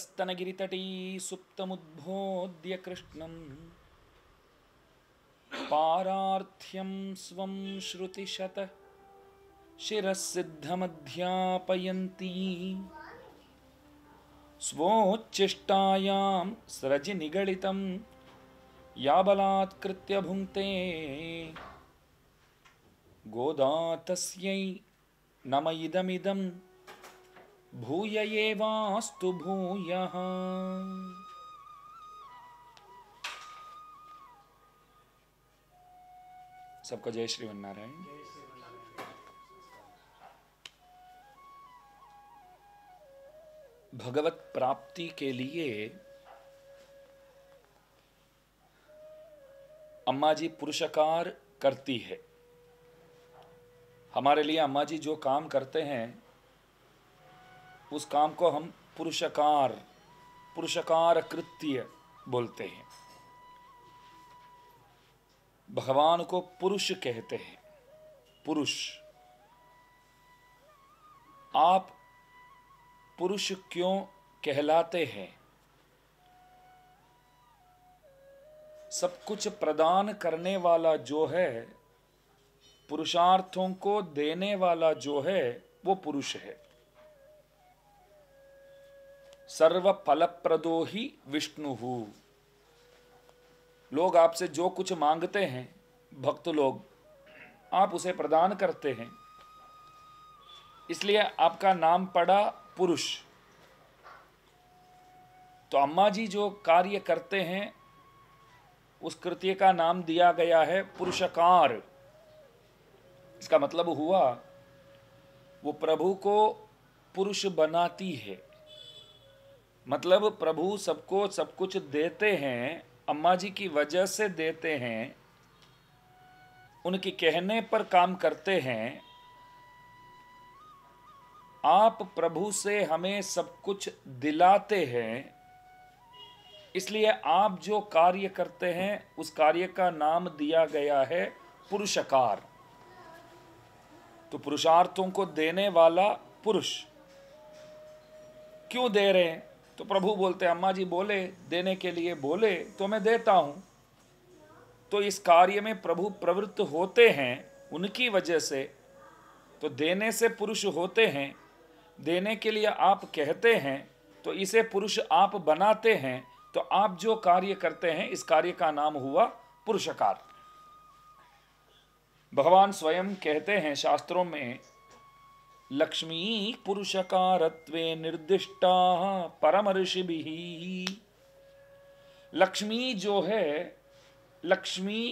कृष्णस्तनगिरितटी सुप्तमुद्भोद्य कृष्णम् पारार्थ्यं स्वं श्रुतिशत शिरःसिद्धमध्यापयन्ती स्वोच्चिष्टायां स्रजि निगळितं याबलात् भुङ्क्ते गोदातस्यै नम इदमिदं भूय एवास्तु भूय सबका जय श्री वनारायण भगवत प्राप्ति के लिए अम्मा जी पुरुषकार करती है हमारे लिए अम्मा जी जो काम करते हैं उस काम को हम पुरुषकार पुरुषकार कृत्य बोलते हैं भगवान को पुरुष कहते हैं पुरुष आप पुरुष क्यों कहलाते हैं सब कुछ प्रदान करने वाला जो है पुरुषार्थों को देने वाला जो है वो पुरुष है सर्वफलप्रदो ही विष्णु लोग आपसे जो कुछ मांगते हैं भक्त लोग आप उसे प्रदान करते हैं इसलिए आपका नाम पड़ा पुरुष तो अम्मा जी जो कार्य करते हैं उस कृत्य का नाम दिया गया है पुरुषकार इसका मतलब हुआ वो प्रभु को पुरुष बनाती है मतलब प्रभु सबको सब कुछ देते हैं अम्मा जी की वजह से देते हैं उनके कहने पर काम करते हैं आप प्रभु से हमें सब कुछ दिलाते हैं इसलिए आप जो कार्य करते हैं उस कार्य का नाम दिया गया है पुरुषकार तो पुरुषार्थों को देने वाला पुरुष क्यों दे रहे हैं तो प्रभु बोलते हैं अम्मा जी बोले देने के लिए बोले तो मैं देता हूँ तो इस कार्य में प्रभु प्रवृत्त होते हैं उनकी वजह से तो देने से पुरुष होते हैं देने के लिए आप कहते हैं तो इसे पुरुष आप बनाते हैं तो आप जो कार्य करते हैं इस कार्य का नाम हुआ पुरुषकार भगवान स्वयं कहते हैं शास्त्रों में लक्ष्मी पुरुषकारत्वे निर्दिष्टा भी लक्ष्मी जो है लक्ष्मी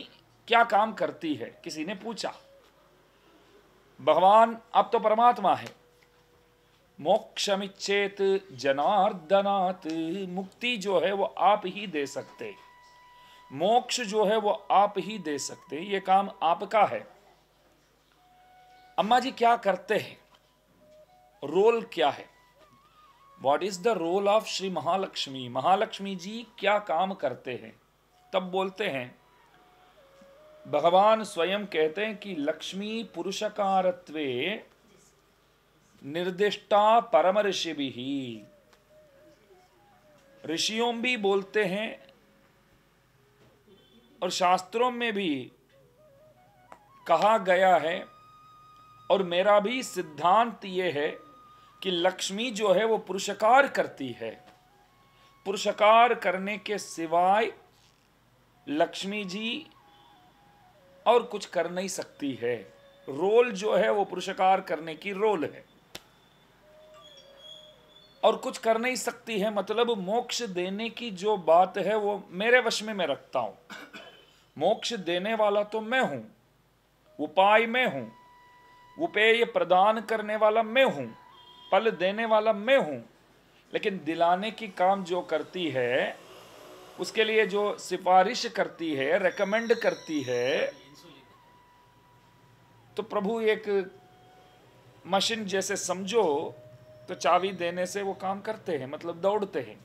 क्या काम करती है किसी ने पूछा भगवान अब तो परमात्मा है मोक्षमिच्छेत जनार्दनात् मुक्ति जो है वो आप ही दे सकते मोक्ष जो है वो आप ही दे सकते ये काम आपका है अम्मा जी क्या करते हैं रोल क्या है what is the role of Shri Mahalakshmi Mahalakshmi ji क्या काम करते हैं तब बोलते हैं भगवान स्वयं कहते हैं कि लक्ष्मी पुरुषकार निर्दिष्टा परम ऋषि भी ऋषियों भी बोलते हैं और शास्त्रों में भी कहा गया है और मेरा भी सिद्धांत ये है कि लक्ष्मी जो है वो पुरुषकार करती है पुरुषकार करने के सिवाय लक्ष्मी जी और कुछ कर नहीं सकती है रोल जो है वो पुरुषकार करने की रोल है और कुछ कर नहीं सकती है मतलब मोक्ष देने की जो बात है वो मेरे वश में मैं रखता हूं मोक्ष देने वाला तो मैं हूं उपाय मैं हूं उपेय प्रदान करने वाला मैं हूं पल देने वाला मैं हूँ लेकिन दिलाने की काम जो करती है उसके लिए जो सिफारिश करती है रेकमेंड करती है तो प्रभु एक मशीन जैसे समझो तो चावी देने से वो काम करते हैं मतलब दौड़ते हैं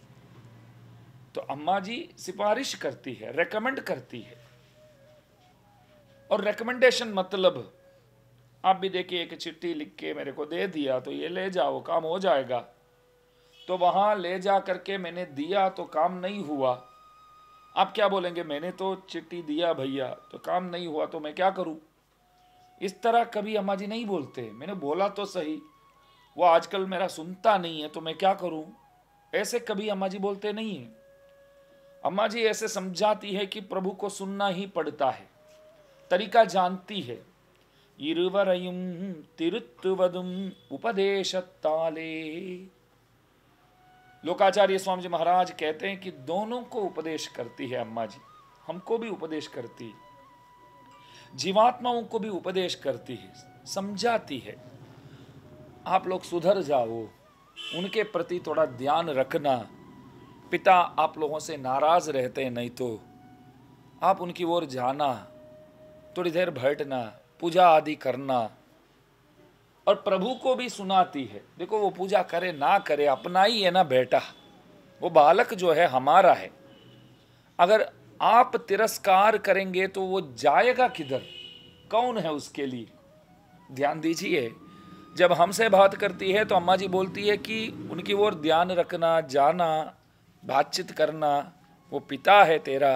तो अम्मा जी सिफारिश करती है रेकमेंड करती है और रेकमेंडेशन मतलब आप भी देखिए एक चिट्ठी लिख के मेरे को दे दिया तो ये ले जाओ काम हो जाएगा तो वहाँ ले जा करके मैंने दिया तो काम नहीं हुआ आप क्या बोलेंगे मैंने तो चिट्ठी दिया भैया तो काम नहीं हुआ तो मैं क्या करूँ इस तरह कभी अम्मा जी नहीं बोलते मैंने बोला तो सही वो आजकल मेरा सुनता नहीं है तो मैं क्या करूँ ऐसे कभी अम्मा जी बोलते नहीं हैं अम्मा जी ऐसे समझाती है कि प्रभु को सुनना ही पड़ता है तरीका जानती है இருவரையும் திருத்துவதும் लोकाचार्य स्वामी जी महाराज कहते हैं कि दोनों को उपदेश करती है अम्मा जी हमको भी उपदेश करती है जीवात्माओं को भी उपदेश करती है समझाती है आप लोग सुधर जाओ उनके प्रति थोड़ा ध्यान रखना पिता आप लोगों से नाराज रहते हैं नहीं तो आप उनकी ओर जाना थोड़ी देर भटना पूजा आदि करना और प्रभु को भी सुनाती है देखो वो पूजा करे ना करे अपना ही है ना बेटा वो बालक जो है हमारा है अगर आप तिरस्कार करेंगे तो वो जाएगा किधर कौन है उसके लिए ध्यान दीजिए जब हमसे बात करती है तो अम्मा जी बोलती है कि उनकी ओर ध्यान रखना जाना बातचीत करना वो पिता है तेरा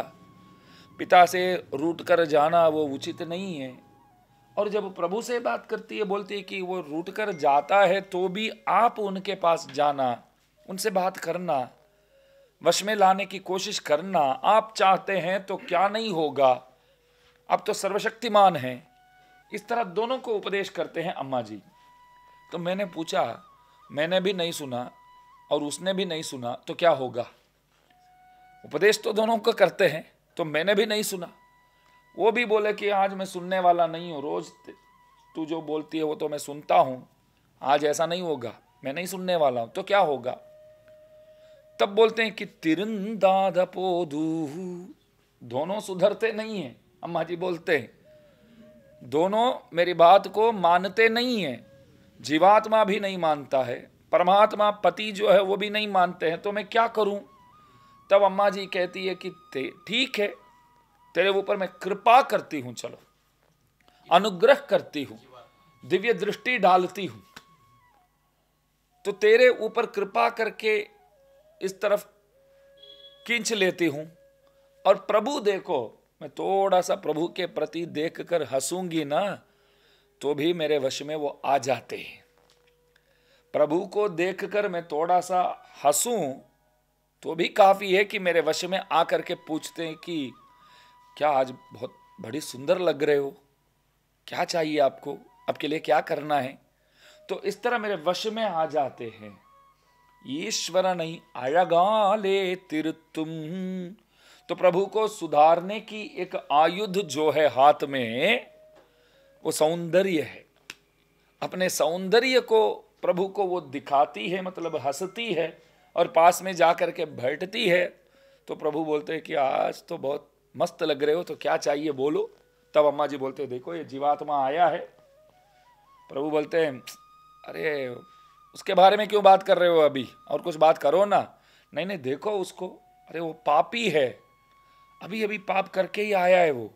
पिता से रूट कर जाना वो उचित नहीं है और जब प्रभु से बात करती है बोलती है कि वो रूट कर जाता है तो भी आप उनके पास जाना उनसे बात करना वश में लाने की कोशिश करना आप चाहते हैं तो क्या नहीं होगा आप तो सर्वशक्तिमान हैं इस तरह दोनों को उपदेश करते हैं अम्मा जी तो मैंने पूछा मैंने भी नहीं सुना और उसने भी नहीं सुना तो क्या होगा उपदेश तो दोनों को करते हैं तो मैंने भी नहीं सुना वो भी बोले कि आज मैं सुनने वाला नहीं हूँ रोज तू जो बोलती है वो तो मैं सुनता हूँ आज ऐसा नहीं होगा मैं नहीं सुनने वाला हूँ तो क्या होगा तब बोलते हैं कि तिरंदा पोधू दोनों सुधरते नहीं हैं अम्मा जी बोलते हैं दोनों मेरी बात को मानते नहीं हैं जीवात्मा भी नहीं मानता है परमात्मा पति जो है वो भी नहीं मानते हैं तो मैं क्या करूं तब अम्मा जी कहती है कि ठीक है तेरे ऊपर मैं कृपा करती हूँ चलो अनुग्रह करती हूँ दिव्य दृष्टि डालती हूँ तो तेरे ऊपर कृपा करके इस तरफ किंच लेती हूँ और प्रभु देखो मैं थोड़ा सा प्रभु के प्रति देख कर हंसूंगी ना तो भी मेरे वश में वो आ जाते हैं प्रभु को देख कर मैं थोड़ा सा हंसूं तो भी काफ़ी है कि मेरे वश में आकर के पूछते हैं कि क्या आज बहुत बड़ी सुंदर लग रहे हो क्या चाहिए आपको आपके लिए क्या करना है तो इस तरह मेरे वश में आ जाते हैं ईश्वर नहीं अड़गा ले तिर तुम तो प्रभु को सुधारने की एक आयुध जो है हाथ में वो सौंदर्य है अपने सौंदर्य को प्रभु को वो दिखाती है मतलब हंसती है और पास में जा करके के बैठती है तो प्रभु बोलते हैं कि आज तो बहुत मस्त लग रहे हो तो क्या चाहिए बोलो तब अम्मा जी बोलते देखो ये जीवात्मा आया है प्रभु बोलते हैं अरे उसके बारे में क्यों बात कर रहे हो अभी और कुछ बात करो ना नहीं नहीं देखो उसको अरे वो पापी है अभी अभी पाप करके ही आया है वो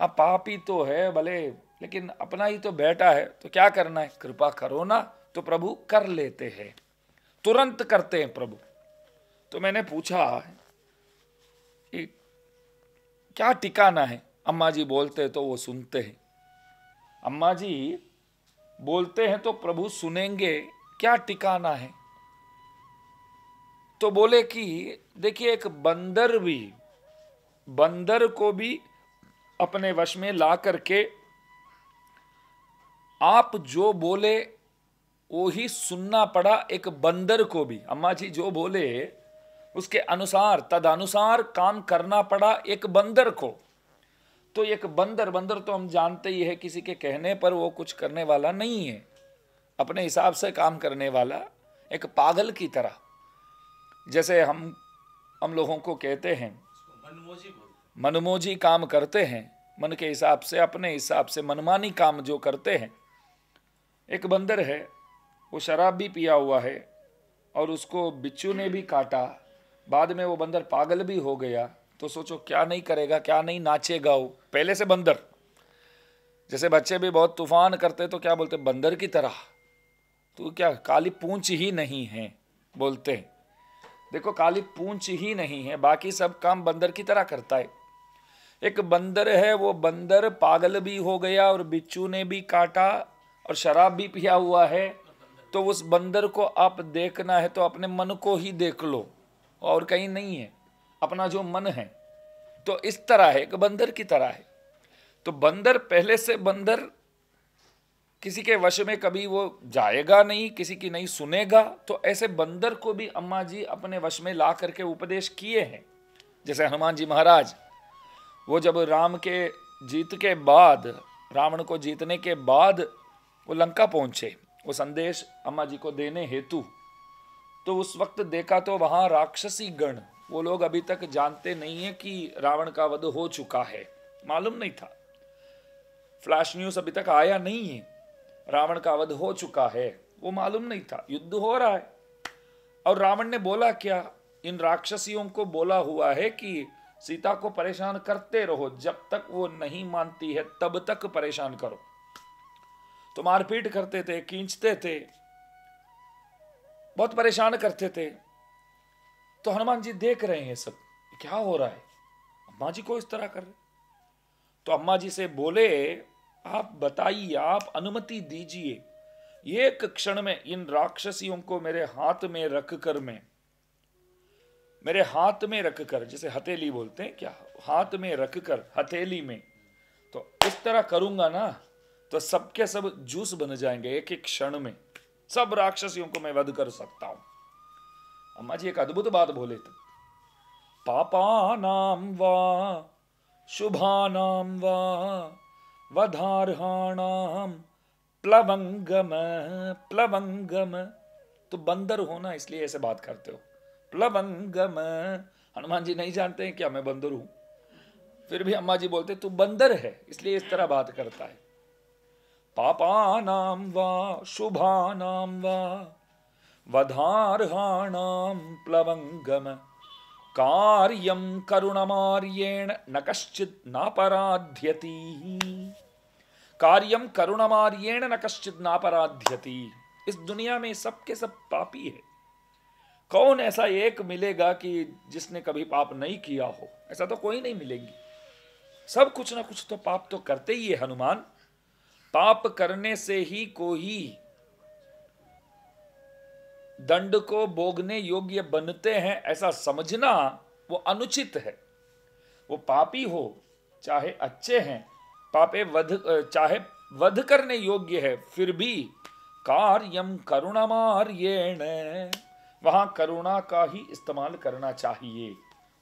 हाँ पापी तो है भले लेकिन अपना ही तो बेटा है तो क्या करना है कृपा करो ना तो प्रभु कर लेते हैं तुरंत करते हैं प्रभु तो मैंने पूछा क्या टिकाना है अम्मा जी बोलते हैं तो वो सुनते हैं अम्मा जी बोलते हैं तो प्रभु सुनेंगे क्या टिकाना है तो बोले कि देखिए एक बंदर भी बंदर को भी अपने वश में ला करके आप जो बोले वो ही सुनना पड़ा एक बंदर को भी अम्मा जी जो बोले उसके अनुसार अनुसार काम करना पड़ा एक बंदर को तो एक बंदर बंदर तो हम जानते ही है किसी के कहने पर वो कुछ करने वाला नहीं है अपने हिसाब से काम करने वाला एक पागल की तरह जैसे हम हम लोगों को कहते हैं मनमोजी काम करते हैं मन के हिसाब से अपने हिसाब से मनमानी काम जो करते हैं एक बंदर है वो शराब भी पिया हुआ है और उसको बिच्छू ने भी काटा बाद में वो बंदर पागल भी हो गया तो सोचो क्या नहीं करेगा क्या नहीं नाचेगा वो पहले से बंदर जैसे बच्चे भी बहुत तूफान करते तो क्या बोलते बंदर की तरह तो क्या काली पूंछ ही नहीं है बोलते हैं देखो काली पूंछ ही नहीं है बाकी सब काम बंदर की तरह करता है एक बंदर है वो बंदर पागल भी हो गया और बिच्छू ने भी काटा और शराब भी पिया हुआ है तो उस बंदर को आप देखना है तो अपने मन को ही देख लो और कहीं नहीं है अपना जो मन है तो इस तरह है कि बंदर की तरह है तो बंदर पहले से बंदर किसी के वश में कभी वो जाएगा नहीं किसी की नहीं सुनेगा तो ऐसे बंदर को भी अम्मा जी अपने वश में ला करके उपदेश किए हैं जैसे हनुमान जी महाराज वो जब राम के जीत के बाद रावण को जीतने के बाद वो लंका पहुंचे वो संदेश अम्मा जी को देने हेतु तो उस वक्त देखा तो वहां राक्षसी गण वो लोग अभी तक जानते नहीं है कि रावण का वध हो चुका है मालूम नहीं था फ्लैश न्यूज अभी तक आया नहीं है रावण का वध हो चुका है वो मालूम नहीं था युद्ध हो रहा है और रावण ने बोला क्या इन राक्षसियों को बोला हुआ है कि सीता को परेशान करते रहो जब तक वो नहीं मानती है तब तक परेशान करो तो मारपीट करते थे खींचते थे बहुत परेशान करते थे तो हनुमान जी देख रहे हैं सब क्या हो रहा है अम्मा जी को इस तरह कर रहे तो अम्मा जी से बोले आप बताइए आप अनुमति दीजिए एक क्षण में इन राक्षसियों को मेरे हाथ में रख कर मैं मेरे हाथ में रख कर जैसे हथेली बोलते हैं क्या हाथ में रख कर हथेली में तो इस तरह करूंगा ना तो सबके सब जूस बन जाएंगे एक एक क्षण में सब राक्षसियों को मैं वध कर सकता हूं अम्मा जी एक अद्भुत बात बोले थे पापा नाम वा शुभानाम वा वधारहाणाम प्लवंगम प्लवंगम तो बंदर होना इसलिए ऐसे बात करते हो प्लवंगम हनुमान जी नहीं जानते हैं क्या मैं बंदर हूं फिर भी अम्मा जी बोलते तू बंदर है इसलिए इस तरह बात करता है पापानां वा शुभानां वा वधार्हाणां प्लवङ्गम कार्यं करुणमार्येण न कश्चित् नापराध्यति कार्यम करुणमार्येण न कश्चित् नापराध्यति इस दुनिया में सबके सब पापी है कौन ऐसा एक मिलेगा कि जिसने कभी पाप नहीं किया हो ऐसा तो कोई नहीं मिलेगी सब कुछ ना कुछ तो पाप तो करते ही है हनुमान पाप करने से ही कोई दंड को भोगने योग्य बनते हैं ऐसा समझना वो अनुचित है वो पापी हो चाहे अच्छे हैं पापे वध चाहे वध करने योग्य है फिर भी कार्यम करुणामार्यण वहां करुणा का ही इस्तेमाल करना चाहिए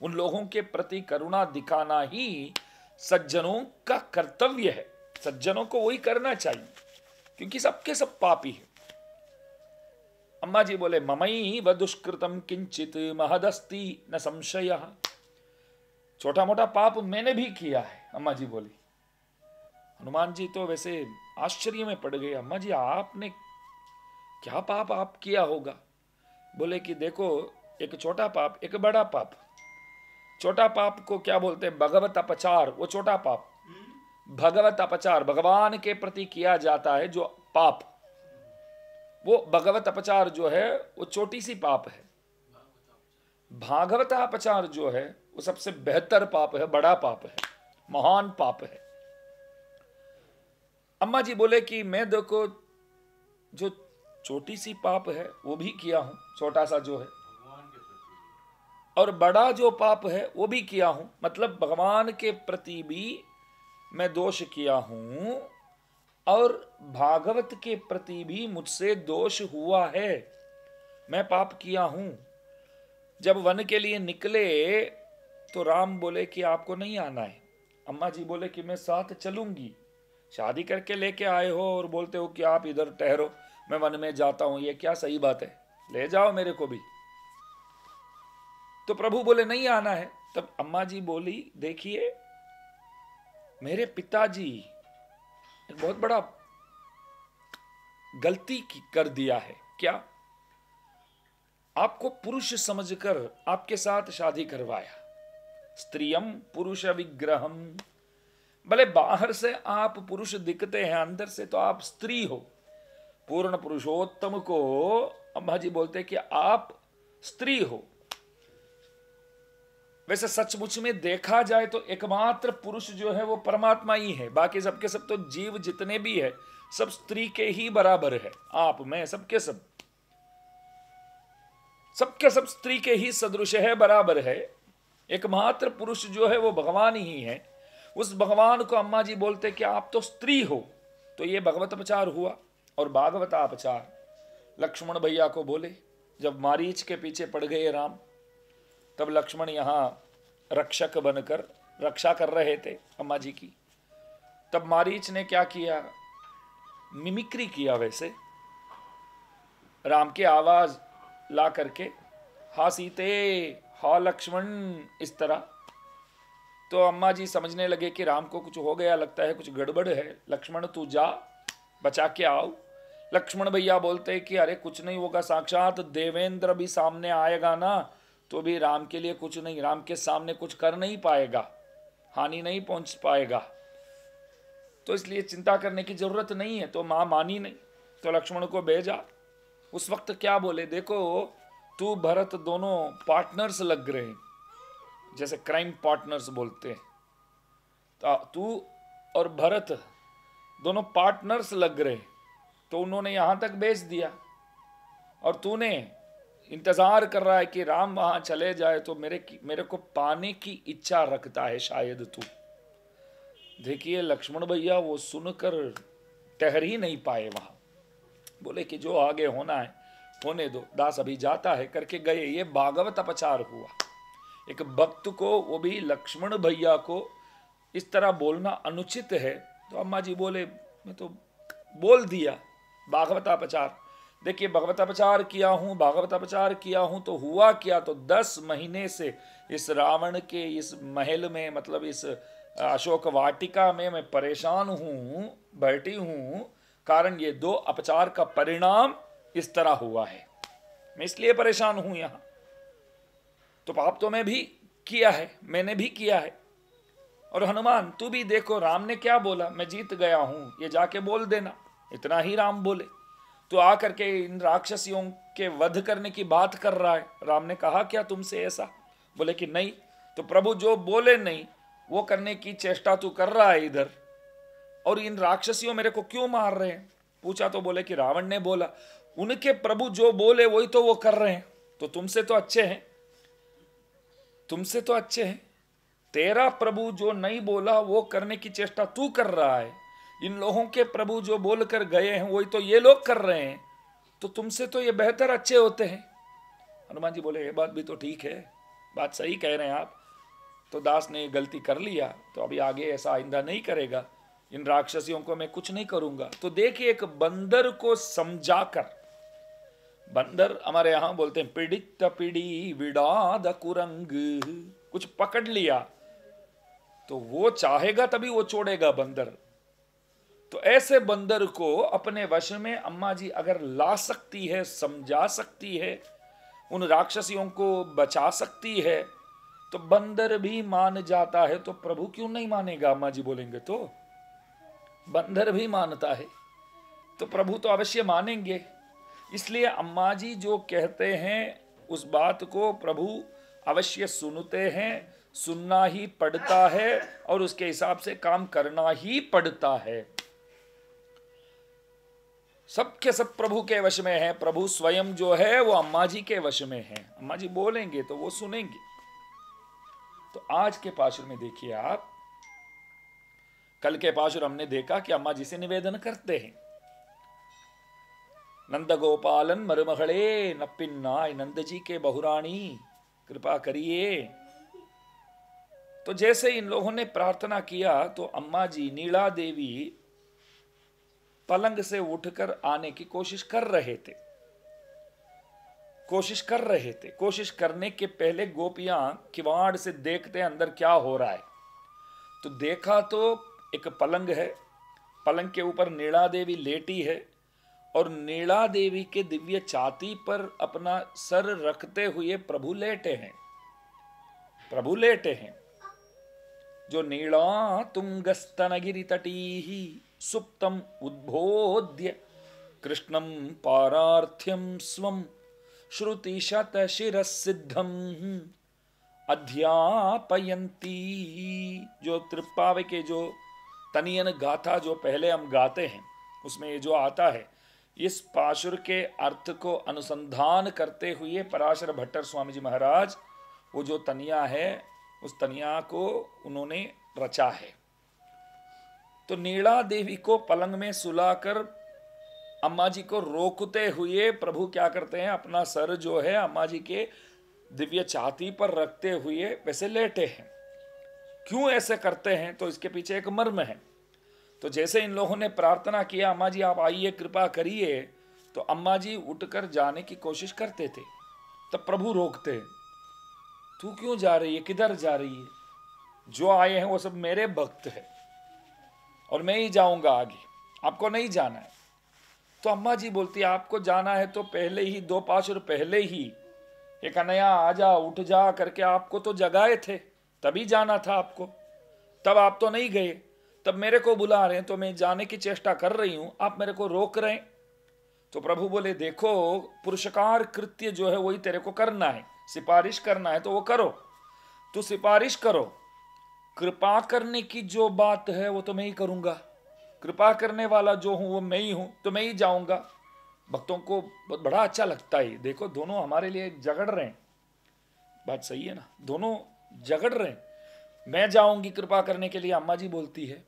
उन लोगों के प्रति करुणा दिखाना ही सज्जनों का कर्तव्य है सज्जनों को वही करना चाहिए क्योंकि सबके सब पापी है अम्मा जी बोले ममई व दुष्कृतम किंचित महदस्ती न संशय छोटा मोटा पाप मैंने भी किया है अम्मा जी बोली हनुमान जी तो वैसे आश्चर्य में पड़ गए अम्मा जी आपने क्या पाप आप किया होगा बोले कि देखो एक छोटा पाप एक बड़ा पाप छोटा पाप को क्या बोलते हैं भगवत अपचार वो छोटा पाप भगवत अपचार भगवान के प्रति किया जाता है जो पाप वो भगवत अपचार जो है वो छोटी सी पाप है भागवत अपचार जो है वो सबसे बेहतर पाप है बड़ा पाप है महान पाप है अम्मा जी बोले कि मैं देखो जो छोटी सी पाप है वो भी किया हूं छोटा सा जो है और बड़ा जो पाप है वो भी किया हूं मतलब भगवान के प्रति भी मैं दोष किया हूं और भागवत के प्रति भी मुझसे दोष हुआ है मैं पाप किया हूं जब वन के लिए निकले तो राम बोले कि आपको नहीं आना है अम्मा जी बोले कि मैं साथ चलूंगी शादी करके लेके आए हो और बोलते हो कि आप इधर ठहरो मैं वन में जाता हूं ये क्या सही बात है ले जाओ मेरे को भी तो प्रभु बोले नहीं आना है तब अम्मा जी बोली देखिए मेरे पिताजी एक बहुत बड़ा गलती की कर दिया है क्या आपको पुरुष समझकर आपके साथ शादी करवाया स्त्रियम पुरुष विग्रहम भले बाहर से आप पुरुष दिखते हैं अंदर से तो आप स्त्री हो पूर्ण पुरुषोत्तम को अम्मा जी बोलते कि आप स्त्री हो वैसे सचमुच में देखा जाए तो एकमात्र पुरुष जो है वो परमात्मा ही है बाकी सबके सब तो जीव जितने भी है सब स्त्री के ही बराबर है आप मैं सबके सब सबके सब स्त्री के ही सदृश है बराबर है एकमात्र पुरुष जो है वो भगवान ही है उस भगवान को अम्मा जी बोलते कि आप तो स्त्री हो तो ये भगवत अपचार हुआ और भागवता अपचार लक्ष्मण भैया को बोले जब मारीच के पीछे पड़ गए राम तब लक्ष्मण यहाँ रक्षक बनकर रक्षा कर रहे थे अम्मा जी की तब मारीच ने क्या किया मिमिक्री किया वैसे राम के आवाज ला करके हा सीते हा लक्ष्मण इस तरह तो अम्मा जी समझने लगे कि राम को कुछ हो गया लगता है कुछ गड़बड़ है लक्ष्मण तू जा बचा के आओ लक्ष्मण भैया बोलते कि अरे कुछ नहीं होगा साक्षात देवेंद्र भी सामने आएगा ना तो भी राम के लिए कुछ नहीं राम के सामने कुछ कर नहीं पाएगा हानि नहीं पहुंच पाएगा तो इसलिए चिंता करने की जरूरत नहीं है तो माँ मानी नहीं तो लक्ष्मण को भेजा उस वक्त क्या बोले देखो तू भरत दोनों पार्टनर्स लग रहे हैं जैसे क्राइम पार्टनर्स बोलते हैं तो तू और भरत दोनों पार्टनर्स लग रहे तो उन्होंने यहां तक भेज दिया और तूने इंतज़ार कर रहा है कि राम वहां चले जाए तो मेरे मेरे को पाने की इच्छा रखता है शायद तू देखिए लक्ष्मण भैया वो सुनकर ठहर ही नहीं पाए वहां बोले कि जो आगे होना है होने दो दास अभी जाता है करके गए ये भागवत अपचार हुआ एक भक्त को वो भी लक्ष्मण भैया को इस तरह बोलना अनुचित है तो अम्मा जी बोले मैं तो बोल दिया भागवतापचार देखिए अपचार किया हूँ अपचार किया हूँ तो हुआ क्या तो दस महीने से इस रावण के इस महल में मतलब इस अशोक वाटिका में मैं परेशान हूँ बैठी हूँ कारण ये दो अपचार का परिणाम इस तरह हुआ है मैं इसलिए परेशान हूँ यहाँ तो पाप तो मैं भी किया है मैंने भी किया है और हनुमान तू भी देखो राम ने क्या बोला मैं जीत गया हूं ये जाके बोल देना इतना ही राम बोले तो आकर के इन राक्षसियों के वध करने की बात कर रहा है राम ने कहा क्या तुमसे ऐसा बोले कि नहीं तो प्रभु जो बोले नहीं वो करने की चेष्टा तू तो कर रहा है इधर और इन राक्षसियों मेरे को क्यों मार रहे हैं पूछा तो बोले कि रावण ने बोला उनके प्रभु जो बोले वही तो वो कर रहे हैं तो तुमसे तो अच्छे हैं तुमसे तो अच्छे हैं तेरा प्रभु जो नहीं बोला वो करने की चेष्टा तू कर रहा है इन लोगों के प्रभु जो बोल कर गए हैं वही तो ये लोग कर रहे हैं तो तुमसे तो ये बेहतर अच्छे होते हैं हनुमान जी बोले ये बात भी तो ठीक है बात सही कह रहे हैं आप तो दास ने गलती कर लिया तो अभी आगे ऐसा आइंदा नहीं करेगा इन राक्षसियों को मैं कुछ नहीं करूंगा तो देखिए एक बंदर को समझाकर बंदर हमारे यहां बोलते हैं पीड़ित पीड़ी विडाद कुरंग कुछ पकड़ लिया तो वो चाहेगा तभी वो छोड़ेगा बंदर तो ऐसे बंदर को अपने वश में अम्मा जी अगर ला सकती है समझा सकती है उन राक्षसियों को बचा सकती है तो बंदर भी मान जाता है तो प्रभु क्यों नहीं मानेगा अम्मा जी बोलेंगे तो बंदर भी मानता है तो प्रभु तो अवश्य मानेंगे इसलिए अम्मा जी जो कहते हैं उस बात को प्रभु अवश्य सुनते हैं सुनना ही पड़ता है और उसके हिसाब से काम करना ही पड़ता है सबके सब प्रभु के वश में है प्रभु स्वयं जो है वो अम्मा जी के वश में है अम्मा जी बोलेंगे तो वो सुनेंगे तो आज के पाशुर में देखिए आप कल के पाशुर हमने देखा कि अम्मा जी से निवेदन करते हैं नंद गोपालन मरुमगड़े नपिन्नाय नंद जी के बहुराणी कृपा करिए तो जैसे इन लोगों ने प्रार्थना किया तो अम्मा जी नीला देवी पलंग से उठकर आने की कोशिश कर रहे थे कोशिश कर रहे थे कोशिश करने के पहले गोपियां किवाड़ से देखते अंदर क्या हो रहा है तो देखा तो एक पलंग है पलंग के ऊपर नीला देवी लेटी है और नीला देवी के दिव्य छाती पर अपना सर रखते हुए प्रभु लेटे हैं प्रभु लेटे हैं जो नीला तुंगस्तनगिरी तटी ही सुप्तम् उद्बोध्य पाराथ्यम स्व स्वं सिद्धम अध्यापयती जो त्रिपाव के जो तनियन गाथा जो पहले हम गाते हैं उसमें ये जो आता है इस पाशुर के अर्थ को अनुसंधान करते हुए पराशर भट्टर स्वामी जी महाराज वो जो तनिया है उस तनिया को उन्होंने रचा है तो नीला देवी को पलंग में सुलाकर अम्मा जी को रोकते हुए प्रभु क्या करते हैं अपना सर जो है अम्मा जी के दिव्य छाती पर रखते हुए वैसे लेटे हैं क्यों ऐसे करते हैं तो इसके पीछे एक मर्म है तो जैसे इन लोगों ने प्रार्थना किया अम्मा जी आप आइए कृपा करिए तो अम्मा जी उठकर जाने की कोशिश करते थे तब प्रभु रोकते तू क्यों जा रही है किधर जा रही है जो आए हैं वो सब मेरे भक्त हैं और मैं ही जाऊंगा आगे आपको नहीं जाना है तो अम्मा जी बोलती है आपको जाना है तो पहले ही दो पासुर पहले ही एक अनया आ जा उठ जा करके आपको तो जगाए थे तभी जाना था आपको तब आप तो नहीं गए तब मेरे को बुला रहे हैं तो मैं जाने की चेष्टा कर रही हूँ आप मेरे को रोक रहे हैं तो प्रभु बोले देखो पुरुषकार कृत्य जो है वही तेरे को करना है सिफारिश करना है तो वो करो तू सिफारिश करो कृपा करने की जो बात है वो तो मैं ही करूँगा कृपा करने वाला जो हूँ वो मैं ही हूँ तो मैं ही जाऊँगा भक्तों को बड़ा अच्छा लगता है देखो दोनों हमारे लिए झगड़ रहे हैं बात सही है ना दोनों झगड़ रहे हैं मैं जाऊंगी कृपा करने के लिए अम्मा जी बोलती है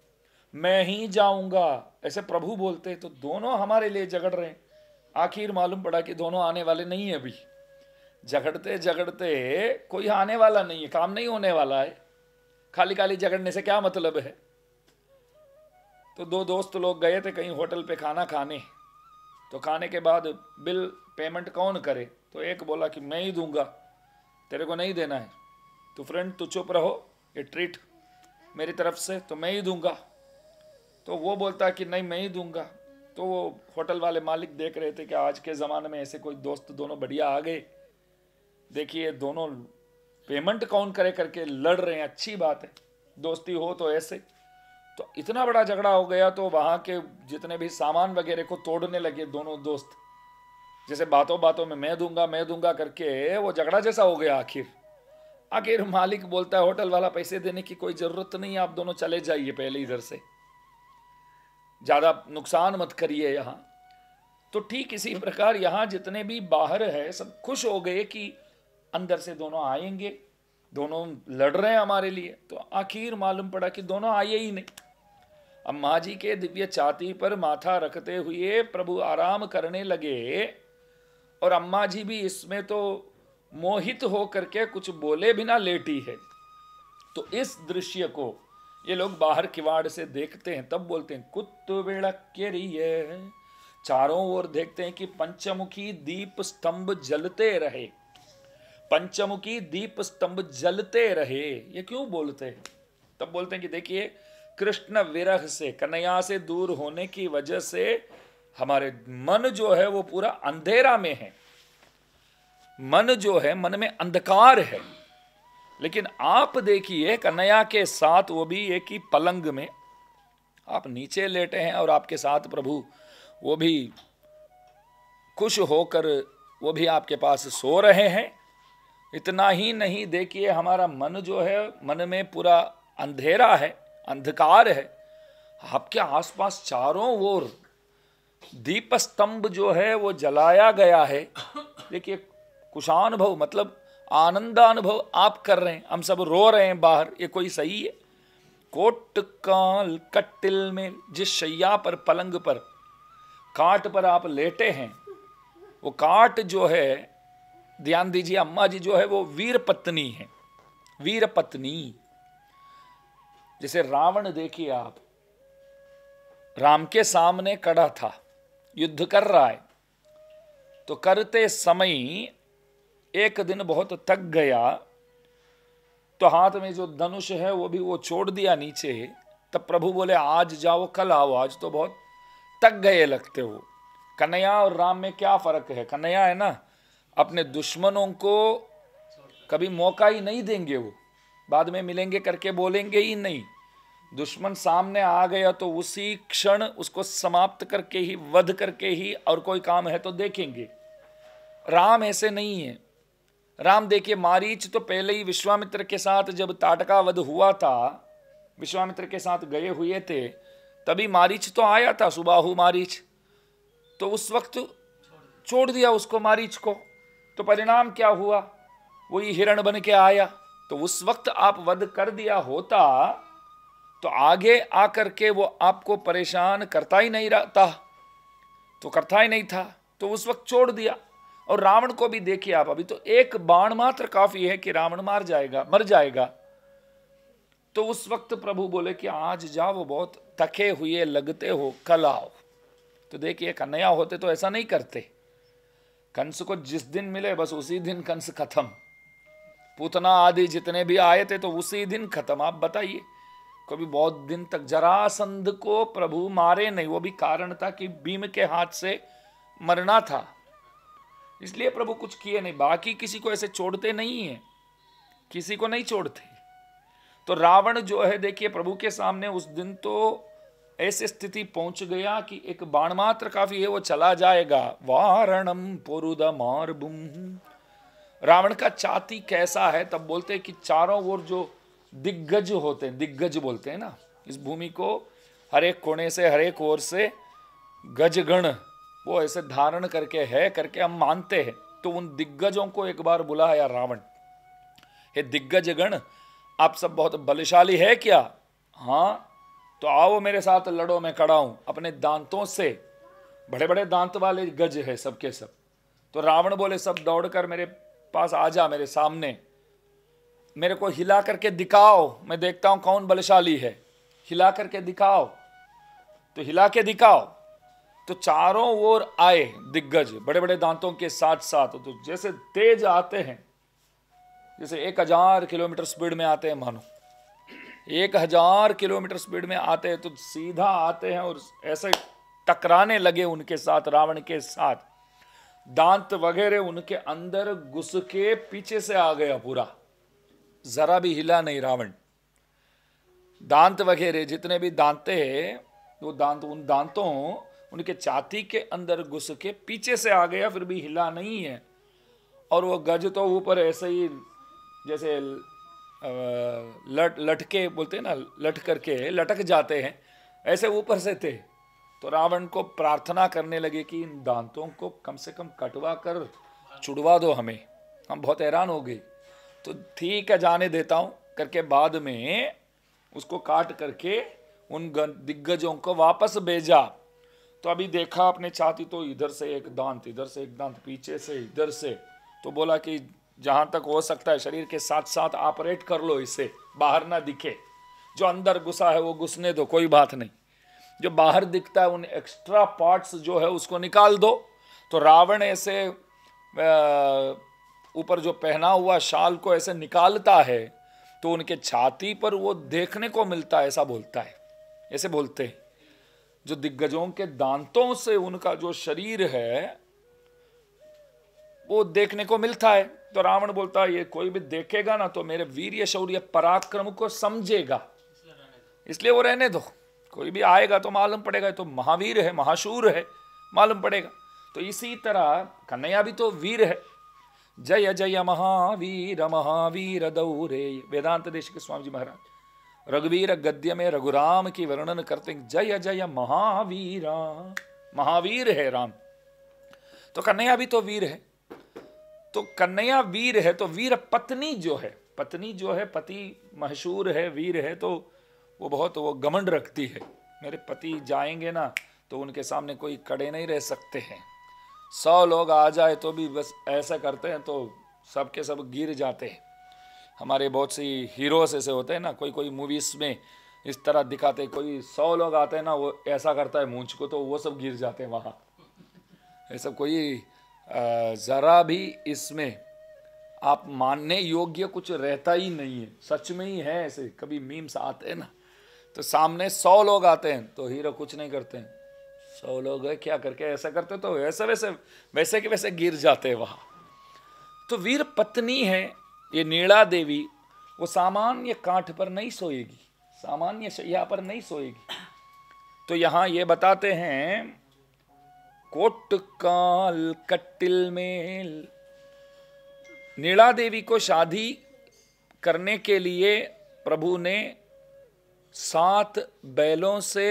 मैं ही जाऊंगा ऐसे प्रभु बोलते हैं तो दोनों हमारे लिए झगड़ रहे हैं आखिर मालूम पड़ा कि दोनों आने वाले नहीं है अभी झगड़ते झगड़ते कोई आने वाला नहीं है काम नहीं होने वाला है खाली खाली झगड़ने से क्या मतलब है तो दो दोस्त लोग गए थे कहीं होटल पे खाना खाने तो खाने के बाद बिल पेमेंट कौन करे तो एक बोला कि मैं ही दूंगा तेरे को नहीं देना है तो फ्रेंड तू चुप रहो ये ट्रीट मेरी तरफ से तो मैं ही दूंगा तो वो बोलता कि नहीं मैं ही दूंगा तो वो होटल वाले मालिक देख रहे थे कि आज के ज़माने में ऐसे कोई दोस्त दोनों बढ़िया आ गए देखिए दोनों पेमेंट कौन करे करके लड़ रहे हैं अच्छी बात है दोस्ती हो तो ऐसे तो इतना बड़ा झगड़ा हो गया तो वहां के जितने भी सामान वगैरह को तोड़ने लगे दोनों दोस्त जैसे बातों बातों में मैं दूंगा मैं दूंगा करके वो झगड़ा जैसा हो गया आखिर आखिर मालिक बोलता है होटल वाला पैसे देने की कोई ज़रूरत नहीं आप दोनों चले जाइए पहले इधर से ज़्यादा नुकसान मत करिए यहाँ तो ठीक इसी प्रकार यहाँ जितने भी बाहर है सब खुश हो गए कि अंदर से दोनों आएंगे दोनों लड़ रहे हैं हमारे लिए तो आखिर मालूम पड़ा कि दोनों आए ही नहीं अम्मा जी के दिव्य छाती पर माथा रखते हुए प्रभु आराम करने लगे और अम्मा जी भी इसमें तो मोहित हो करके कुछ बोले बिना लेटी है तो इस दृश्य को ये लोग बाहर किवाड़ से देखते हैं तब बोलते हैं है चारों ओर देखते हैं कि पंचमुखी दीप स्तंभ जलते रहे पंचमुखी दीप स्तंभ जलते रहे ये क्यों बोलते हैं तब बोलते हैं कि देखिए कृष्ण विरह से कन्हैया से दूर होने की वजह से हमारे मन जो है वो पूरा अंधेरा में है मन जो है मन में अंधकार है लेकिन आप देखिए कन्हैया के साथ वो भी एक ही पलंग में आप नीचे लेटे हैं और आपके साथ प्रभु वो भी खुश होकर वो भी आपके पास सो रहे हैं इतना ही नहीं देखिए हमारा मन जो है मन में पूरा अंधेरा है अंधकार है आपके आसपास चारों ओर दीप स्तंभ जो है वो जलाया गया है देखिए कुशानुभव मतलब आनंदानुभव आप कर रहे हैं हम सब रो रहे हैं बाहर ये कोई सही है कोट काल कट्टिल में जिस शैया पर पलंग पर काट पर आप लेटे हैं वो काट जो है ध्यान दीजिए अम्मा जी जो है वो वीर पत्नी है वीर पत्नी जैसे रावण देखिए आप राम के सामने कड़ा था युद्ध कर रहा है तो करते समय एक दिन बहुत थक गया तो हाथ में जो धनुष है वो भी वो छोड़ दिया नीचे तब प्रभु बोले आज जाओ कल आओ आज तो बहुत तक गए लगते हो कन्हैया और राम में क्या फर्क है कन्हैया है ना अपने दुश्मनों को कभी मौका ही नहीं देंगे वो बाद में मिलेंगे करके बोलेंगे ही नहीं दुश्मन सामने आ गया तो उसी क्षण उसको समाप्त करके ही वध करके ही और कोई काम है तो देखेंगे राम ऐसे नहीं है राम देखिए मारीच तो पहले ही विश्वामित्र के साथ जब ताटका वध हुआ था विश्वामित्र के साथ गए हुए थे तभी मारीच तो आया था सुबाहु मारीच तो उस वक्त छोड़ दिया उसको मारीच को तो परिणाम क्या हुआ वो ये हिरण बन के आया तो उस वक्त आप वध कर दिया होता तो आगे आकर के वो आपको परेशान करता ही नहीं रहता तो करता ही नहीं था तो उस वक्त छोड़ दिया और रावण को भी देखिए आप अभी तो एक बाण मात्र काफी है कि रावण मार जाएगा मर जाएगा तो उस वक्त प्रभु बोले कि आज जाओ बहुत थके हुए लगते हो कल आओ तो देखिए कन्हैया होते तो ऐसा नहीं करते कंस को जिस दिन मिले बस उसी दिन कंस खत्म पूतना आदि जितने भी आए थे तो उसी दिन खत्म आप बताइए कभी बहुत दिन तक जरासंध को प्रभु मारे नहीं वो भी कारण था कि भीम के हाथ से मरना था इसलिए प्रभु कुछ किए नहीं बाकी किसी को ऐसे छोड़ते नहीं है किसी को नहीं छोड़ते तो रावण जो है देखिए प्रभु के सामने उस दिन तो ऐसी स्थिति पहुंच गया कि एक बाण मात्र काफी है वो चला जाएगा वारणम पुरुद मारबुम रावण का चाती कैसा है तब बोलते हैं कि चारों ओर जो दिग्गज होते हैं दिग्गज बोलते हैं ना इस भूमि को हरेक कोने से हरेक ओर से गजगण वो ऐसे धारण करके है करके हम मानते हैं तो उन दिग्गजों को एक बार बुलाया रावण हे दिग्गज गण आप सब बहुत बलशाली है क्या हाँ तो आओ मेरे साथ लड़ो मैं कड़ा हूं अपने दांतों से बड़े बड़े दांत वाले गज है सबके सब तो रावण बोले सब दौड़कर मेरे पास आ जा मेरे सामने मेरे को हिला करके दिखाओ मैं देखता हूँ कौन बलशाली है हिला करके दिखाओ तो हिला के दिखाओ तो चारों ओर आए दिग्गज बड़े बड़े दांतों के साथ साथ तो जैसे तेज आते हैं जैसे एक हजार किलोमीटर स्पीड में आते हैं मानो एक हज़ार किलोमीटर स्पीड में आते हैं तो सीधा आते हैं और ऐसे टकराने लगे उनके साथ रावण के साथ दांत वगैरह उनके अंदर घुस के पीछे से आ गया पूरा जरा भी हिला नहीं रावण दांत वगैरह जितने भी दांते हैं वो दांत उन दांतों उनके छाती के अंदर घुस के पीछे से आ गया फिर भी हिला नहीं है और वो गज तो ऊपर ऐसे ही जैसे लट लटके बोलते हैं ना लट करके लटक जाते हैं ऐसे ऊपर से थे तो रावण को प्रार्थना करने लगे कि इन दांतों को कम से कम कटवा कर छुड़वा दो हमें हम बहुत हैरान हो गए तो ठीक है जाने देता हूँ करके बाद में उसको काट करके उन दिग्गजों को वापस भेजा तो अभी देखा अपने छाती तो इधर से एक दांत इधर से एक दांत पीछे से इधर से तो बोला कि जहां तक हो सकता है शरीर के साथ साथ ऑपरेट कर लो इसे बाहर ना दिखे जो अंदर घुसा है वो घुसने दो कोई बात नहीं जो बाहर दिखता है उन एक्स्ट्रा पार्ट्स जो है उसको निकाल दो तो रावण ऐसे ऊपर जो पहना हुआ शाल को ऐसे निकालता है तो उनके छाती पर वो देखने को मिलता है ऐसा बोलता है ऐसे बोलते हैं जो दिग्गजों के दांतों से उनका जो शरीर है वो देखने को मिलता है तो रावण बोलता है ये कोई भी देखेगा ना तो मेरे वीर शौर्य पराक्रम को समझेगा इसलिए वो रहने दो कोई भी आएगा तो मालूम पड़ेगा तो महावीर है महाशूर है मालूम पड़ेगा तो इसी तरह कन्हैया भी तो वीर है जय जय महावीर महावीर दौरे वेदांत देश के स्वामी जी महाराज रघुवीर गद्य में रघुराम की वर्णन करते जय जय महावीरा महावीर है राम तो कन्हैया भी तो वीर है तो कन्हैया वीर है तो वीर पत्नी जो है पत्नी जो है पति मशहूर है वीर है तो वो बहुत वो गमंड रखती है मेरे पति जाएंगे ना तो उनके सामने कोई कड़े नहीं रह सकते हैं सौ लोग आ जाए तो भी बस ऐसा करते हैं तो सबके सब गिर जाते हैं हमारे बहुत सी हीरोस ऐसे होते हैं ना कोई कोई मूवीज़ में इस तरह दिखाते कोई सौ लोग आते हैं ना वो ऐसा करता है मूंछ को तो वो सब गिर जाते हैं वहाँ ऐसा कोई ज़रा भी इसमें आप मानने योग्य कुछ रहता ही नहीं है सच में ही है ऐसे कभी मीम्स आते हैं ना तो सामने सौ लोग आते हैं तो हीरो कुछ नहीं करते हैं सौ लोग है क्या करके ऐसा करते तो ऐसे वैसे वैसे के वैसे गिर जाते हैं वहाँ तो वीर पत्नी है ये नीला देवी वो सामान्य काठ पर नहीं सोएगी सामान्य शैया पर नहीं सोएगी तो यहाँ ये बताते हैं कोटकाल कट्टिल मेल नीला देवी को शादी करने के लिए प्रभु ने सात बैलों से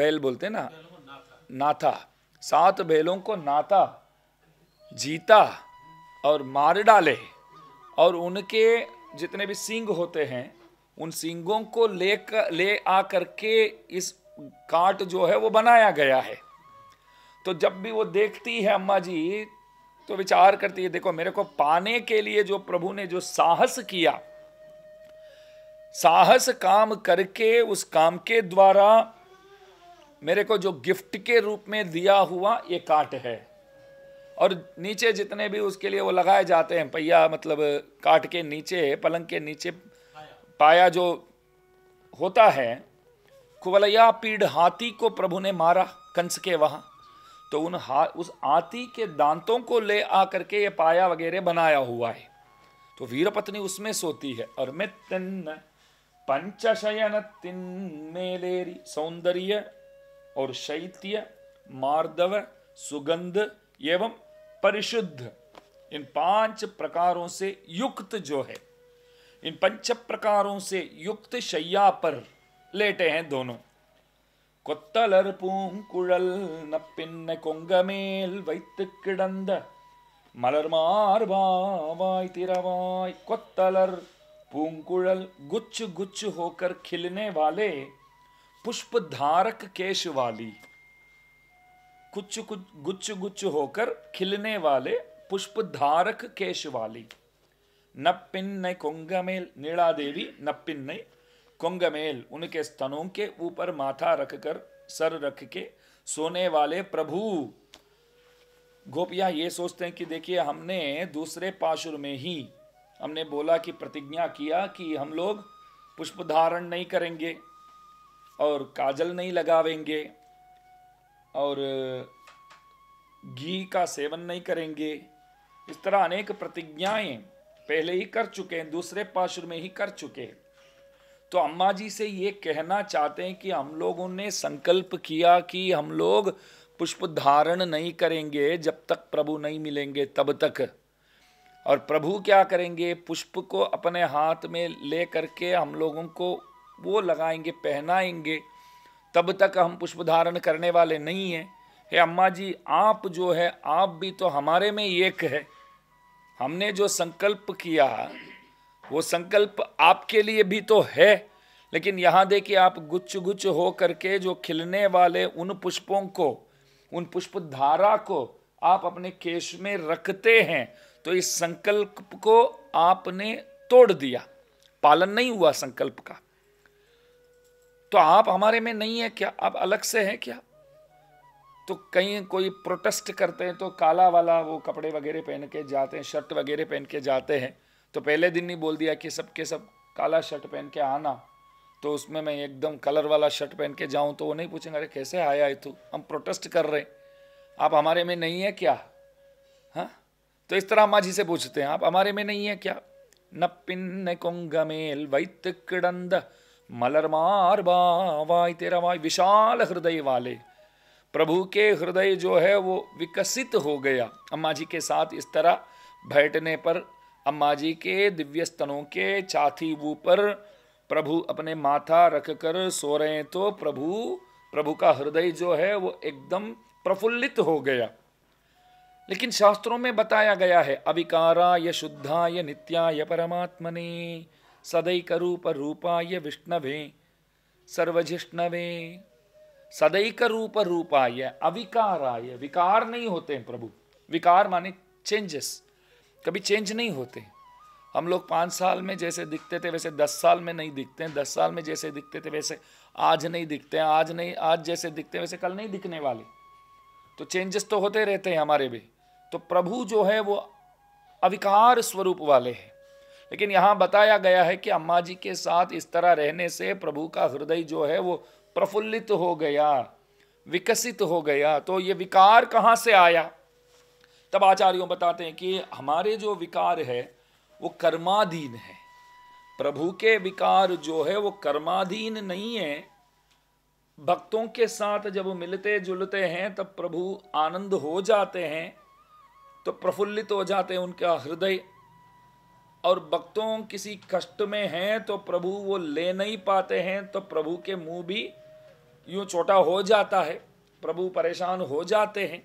बैल बोलते ना नाथा सात बैलों को नाथा जीता और मार डाले और उनके जितने भी सिंग होते हैं उन सिंगों को ले कर, ले आ करके इस काट जो है वो बनाया गया है तो जब भी वो देखती है अम्मा जी तो विचार करती है देखो मेरे को पाने के लिए जो प्रभु ने जो साहस किया साहस काम करके उस काम के द्वारा मेरे को जो गिफ्ट के रूप में दिया हुआ ये काट है और नीचे जितने भी उसके लिए वो लगाए जाते हैं पहिया मतलब काट के नीचे पलंग के नीचे पाया जो होता है कुवलया पीढ़ हाथी को प्रभु ने मारा कंस के वहाँ तो उन हा उस आती के दांतों को ले आ करके ये पाया वगैरह बनाया हुआ है तो वीरपत्नी उसमें सोती है और मैं तिन्न पंचशयन तिन्मेलेरी सौंदर्य और शैत्य मार्दव सुगंध एवं परिशुद्ध इन पांच प्रकारों से युक्त जो है इन पंच प्रकारों से युक्त शैया पर लेटे हैं दोनों கொத்தலர் பூங்குழல் நப்பின்னை கொங்கமேல் வைத்து கிடந்த மலர் மார்பாவாய் திரவாய் கொத்தலர் பூங்குழல் गुच्छ गुच्छ होकर खिलने वाले पुष्प धारक केश वाली कुछ कुछ गुच्छ गुच्छ होकर खिलने वाले पुष्प धारक केश वाली नप्पिन्नै कोंगमेल नीला देवी नप्पिन्नै कुंगमेल उनके स्तनों के ऊपर माथा रखकर सर रख के सोने वाले प्रभु गोपिया ये सोचते हैं कि देखिए हमने दूसरे पाशुर में ही हमने बोला कि प्रतिज्ञा किया कि हम लोग पुष्प धारण नहीं करेंगे और काजल नहीं लगावेंगे और घी का सेवन नहीं करेंगे इस तरह अनेक प्रतिज्ञाएं पहले ही कर चुके हैं दूसरे पाशुर में ही कर चुके हैं तो अम्मा जी से ये कहना चाहते हैं कि हम लोगों ने संकल्प किया कि हम लोग पुष्प धारण नहीं करेंगे जब तक प्रभु नहीं मिलेंगे तब तक और प्रभु क्या करेंगे पुष्प को अपने हाथ में ले करके हम लोगों को वो लगाएंगे पहनाएंगे तब तक हम पुष्प धारण करने वाले नहीं हैं हे अम्मा जी आप जो है आप भी तो हमारे में एक है हमने जो संकल्प किया वो संकल्प आपके लिए भी तो है लेकिन यहाँ देखिए आप गुच्छ गुच्छ हो करके जो खिलने वाले उन पुष्पों को उन पुष्प धारा को आप अपने केश में रखते हैं तो इस संकल्प को आपने तोड़ दिया पालन नहीं हुआ संकल्प का तो आप हमारे में नहीं है क्या आप अलग से हैं क्या तो कहीं कोई प्रोटेस्ट करते हैं तो काला वाला वो कपड़े वगैरह पहन के जाते हैं शर्ट वगैरह पहन के जाते हैं तो पहले दिन ही बोल दिया कि सब के सब काला शर्ट पहन के आना तो उसमें मैं एकदम कलर वाला शर्ट पहन के जाऊं तो वो नहीं पूछेंगे अरे कैसे आया है तू हम प्रोटेस्ट कर रहे आप हमारे में नहीं है क्या हाँ तो इस तरह माझी से पूछते हैं आप हमारे में नहीं है क्या नपिन्न कुंगमेल मलर मार वाई तेरा वाई विशाल हृदय वाले प्रभु के हृदय जो है वो विकसित हो गया अम्मा जी के साथ इस तरह बैठने पर अम्मा जी के दिव्य स्तनों के छाती ऊपर प्रभु अपने माथा रख कर सो रहे हैं तो प्रभु प्रभु का हृदय जो है वो एकदम प्रफुल्लित हो गया लेकिन शास्त्रों में बताया गया है अविकारा य शुद्धा य नित्या य परमात्मने सदैक रूप रूपा य विष्णवे सर्वजिष्णवे सदैक रूप रूपाय अविकाराय विकार नहीं होते हैं प्रभु विकार माने चेंजेस कभी चेंज नहीं होते हम लोग पाँच साल में जैसे दिखते थे वैसे दस साल में नहीं दिखते हैं दस साल में जैसे दिखते थे वैसे आज नहीं दिखते हैं आज नहीं आज जैसे दिखते हैं वैसे कल नहीं दिखने वाले तो चेंजेस तो होते रहते हैं हमारे भी तो प्रभु जो है वो अविकार स्वरूप वाले हैं लेकिन यहाँ बताया गया है कि अम्मा जी के साथ इस तरह रहने से प्रभु का हृदय जो है वो प्रफुल्लित हो गया विकसित हो गया तो ये विकार कहाँ से आया तब आचार्यों बताते हैं कि हमारे जो विकार है वो कर्माधीन है प्रभु के विकार जो है वो कर्माधीन नहीं है भक्तों के साथ जब मिलते जुलते हैं तब प्रभु आनंद हो जाते हैं तो प्रफुल्लित हो जाते हैं उनका हृदय और भक्तों किसी कष्ट में हैं तो प्रभु वो ले नहीं पाते हैं तो प्रभु के मुंह भी यूँ छोटा हो जाता है प्रभु परेशान हो जाते हैं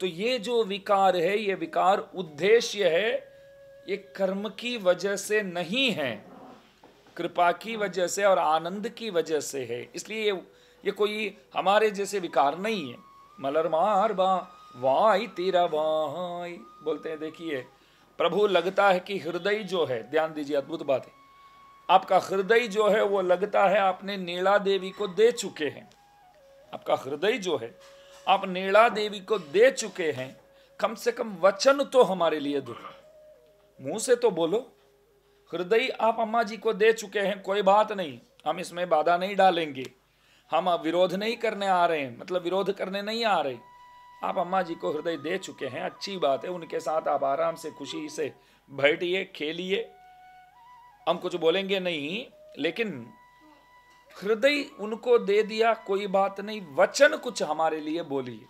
तो ये जो विकार है ये विकार उद्देश्य है ये कर्म की वजह से नहीं है कृपा की वजह से और आनंद की वजह से है इसलिए ये ये कोई हमारे जैसे विकार नहीं है मलर मार बा वाई तेरा वाई बोलते हैं देखिए प्रभु लगता है कि हृदय जो है ध्यान दीजिए अद्भुत बात है आपका हृदय जो है वो लगता है आपने नीला देवी को दे चुके हैं आपका हृदय जो है आप नीला देवी को दे चुके हैं कम से कम वचन तो हमारे लिए दो मुंह से तो बोलो हृदय आप अम्मा जी को दे चुके हैं कोई बात नहीं हम इसमें बाधा नहीं डालेंगे हम विरोध नहीं करने आ रहे हैं मतलब विरोध करने नहीं आ रहे आप अम्मा जी को हृदय दे चुके हैं अच्छी बात है उनके साथ आप आराम से खुशी से बैठिए खेलिए हम कुछ बोलेंगे नहीं लेकिन हृदय उनको दे दिया कोई बात नहीं वचन कुछ हमारे लिए बोलिए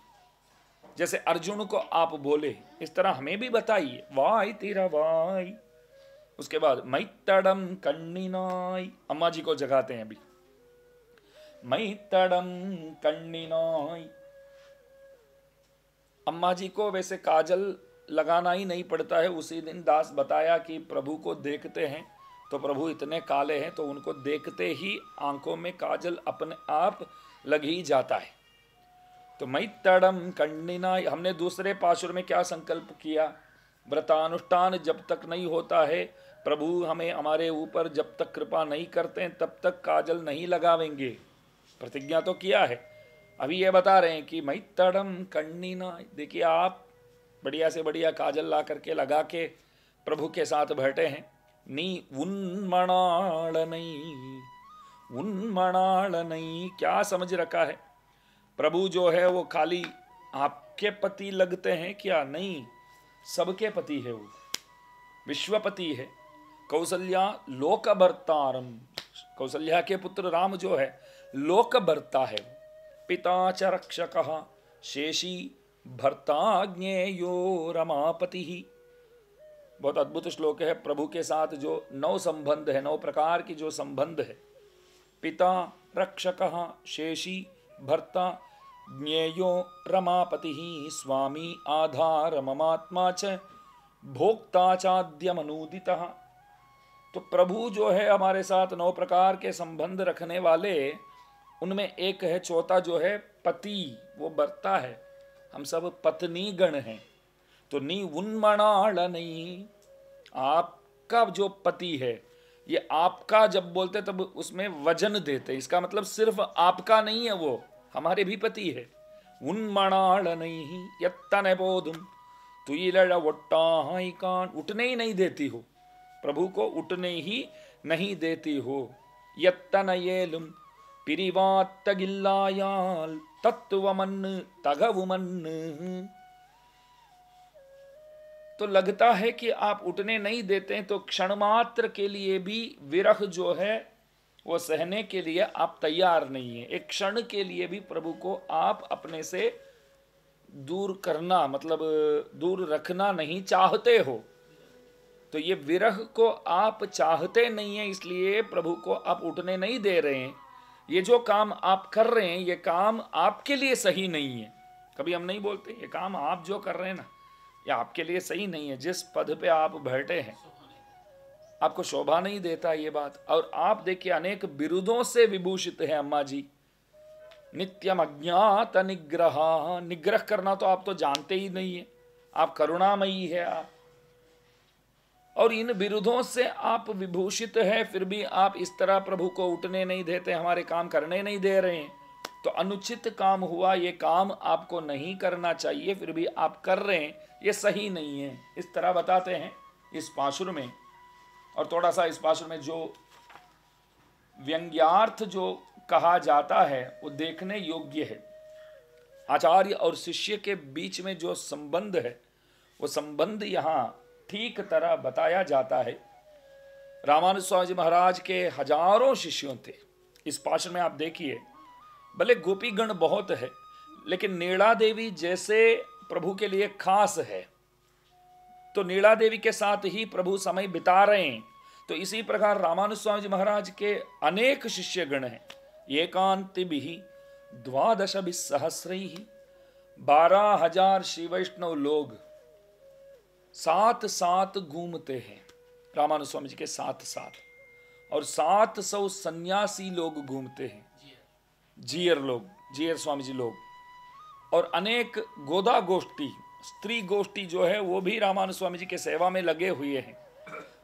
जैसे अर्जुन को आप बोले इस तरह हमें भी बताइए वाई तेरा वाई उसके बाद मई कन्नीनाई अम्मा जी को जगाते हैं अभी मई तड़म कन्नीनाई अम्मा जी को वैसे काजल लगाना ही नहीं पड़ता है उसी दिन दास बताया कि प्रभु को देखते हैं तो प्रभु इतने काले हैं तो उनको देखते ही आंखों में काजल अपने आप लग ही जाता है तो मई तड़म कंडिना हमने दूसरे पाशुर में क्या संकल्प किया व्रतानुष्ठान जब तक नहीं होता है प्रभु हमें हमारे ऊपर जब तक कृपा नहीं करते हैं तब तक काजल नहीं लगावेंगे प्रतिज्ञा तो किया है अभी ये बता रहे हैं कि मई तड़म कंडिना देखिए आप बढ़िया से बढ़िया काजल ला करके लगा के प्रभु के साथ बैठे हैं நீ उन्मणालनै क्या समझ रखा है प्रभु जो है वो खाली आपके पति लगते हैं क्या नहीं सबके पति है वो विश्वपति है कौशल्या लोक भर्तारम कौशल्या के पुत्र राम जो है लोक भर्ता है पिता च रक्षक शेषी भर्ता ज्ञेयो रमापति बहुत अद्भुत श्लोक है प्रभु के साथ जो नौ संबंध है नौ प्रकार की जो संबंध है पिता रक्षक शेषी भर्ता ज्ञेयो रमापति स्वामी आधार ममात्मा च भोक्ता चाद्यमनूदिता तो प्रभु जो है हमारे साथ नौ प्रकार के संबंध रखने वाले उनमें एक है चौथा जो है पति वो बरता है हम सब पत्नी गण हैं तो नी उन्मणाणई आपका जो पति है ये आपका जब बोलते तब उसमें वजन देते इसका मतलब सिर्फ आपका नहीं है वो हमारे भी पति है उन्मणाणई यत्तन बोधुम तुईलड़ वट्टाई हाँ कान उठने ही नहीं देती हो प्रभु को उठने ही नहीं देती हो यत्तनयेलुम पिरिवात्तगिल्लायाल तत्वमन् तगवुमन् तो लगता है कि आप उठने नहीं देते तो क्षणमात्र के लिए भी विरह जो है वो सहने के लिए आप तैयार नहीं है एक क्षण के लिए भी प्रभु को आप अपने से दूर करना मतलब दूर रखना नहीं चाहते हो तो ये विरह को आप चाहते नहीं है इसलिए प्रभु को आप उठने नहीं दे रहे हैं ये जो काम आप कर रहे हैं ये काम आपके लिए सही नहीं है कभी हम नहीं बोलते ये काम आप जो कर रहे हैं ना या आपके लिए सही नहीं है जिस पद पे आप बैठे हैं आपको शोभा नहीं देता ये बात और आप देखिए अनेक बिरुदों से विभूषित है अम्मा जी नित्यम अज्ञात निग्रह निग्रह करना तो आप तो जानते ही नहीं है आप करुणामयी है आप और इन विरुद्धों से आप विभूषित है फिर भी आप इस तरह प्रभु को उठने नहीं देते हमारे काम करने नहीं दे रहे हैं तो अनुचित काम हुआ ये काम आपको नहीं करना चाहिए फिर भी आप कर रहे हैं ये सही नहीं है इस तरह बताते हैं इस पाशुर में और थोड़ा सा इस पाशुर में जो व्यंग्यार्थ जो कहा जाता है वो देखने योग्य है आचार्य और शिष्य के बीच में जो संबंध है वो संबंध यहाँ ठीक तरह बताया जाता है रामानुज स्वामी महाराज के हजारों शिष्यों थे इस पाशन में आप देखिए भले गोपीगण बहुत है लेकिन नीला देवी जैसे प्रभु के लिए खास है तो नीला देवी के साथ ही प्रभु समय बिता रहे हैं तो इसी प्रकार रामानुस्वामी जी महाराज के अनेक शिष्य गण हैं एकांति भी द्वादश भी सहस्र ही बारह हजार श्री वैष्णव लोग साथ साथ घूमते हैं रामानुस्वामी जी के साथ साथ और सात सौ सन्यासी लोग घूमते हैं जीयर लोग जीयर स्वामी जी लोग और अनेक गोदा गोष्ठी स्त्री गोष्ठी जो है वो भी रामानु स्वामी जी के सेवा में लगे हुए हैं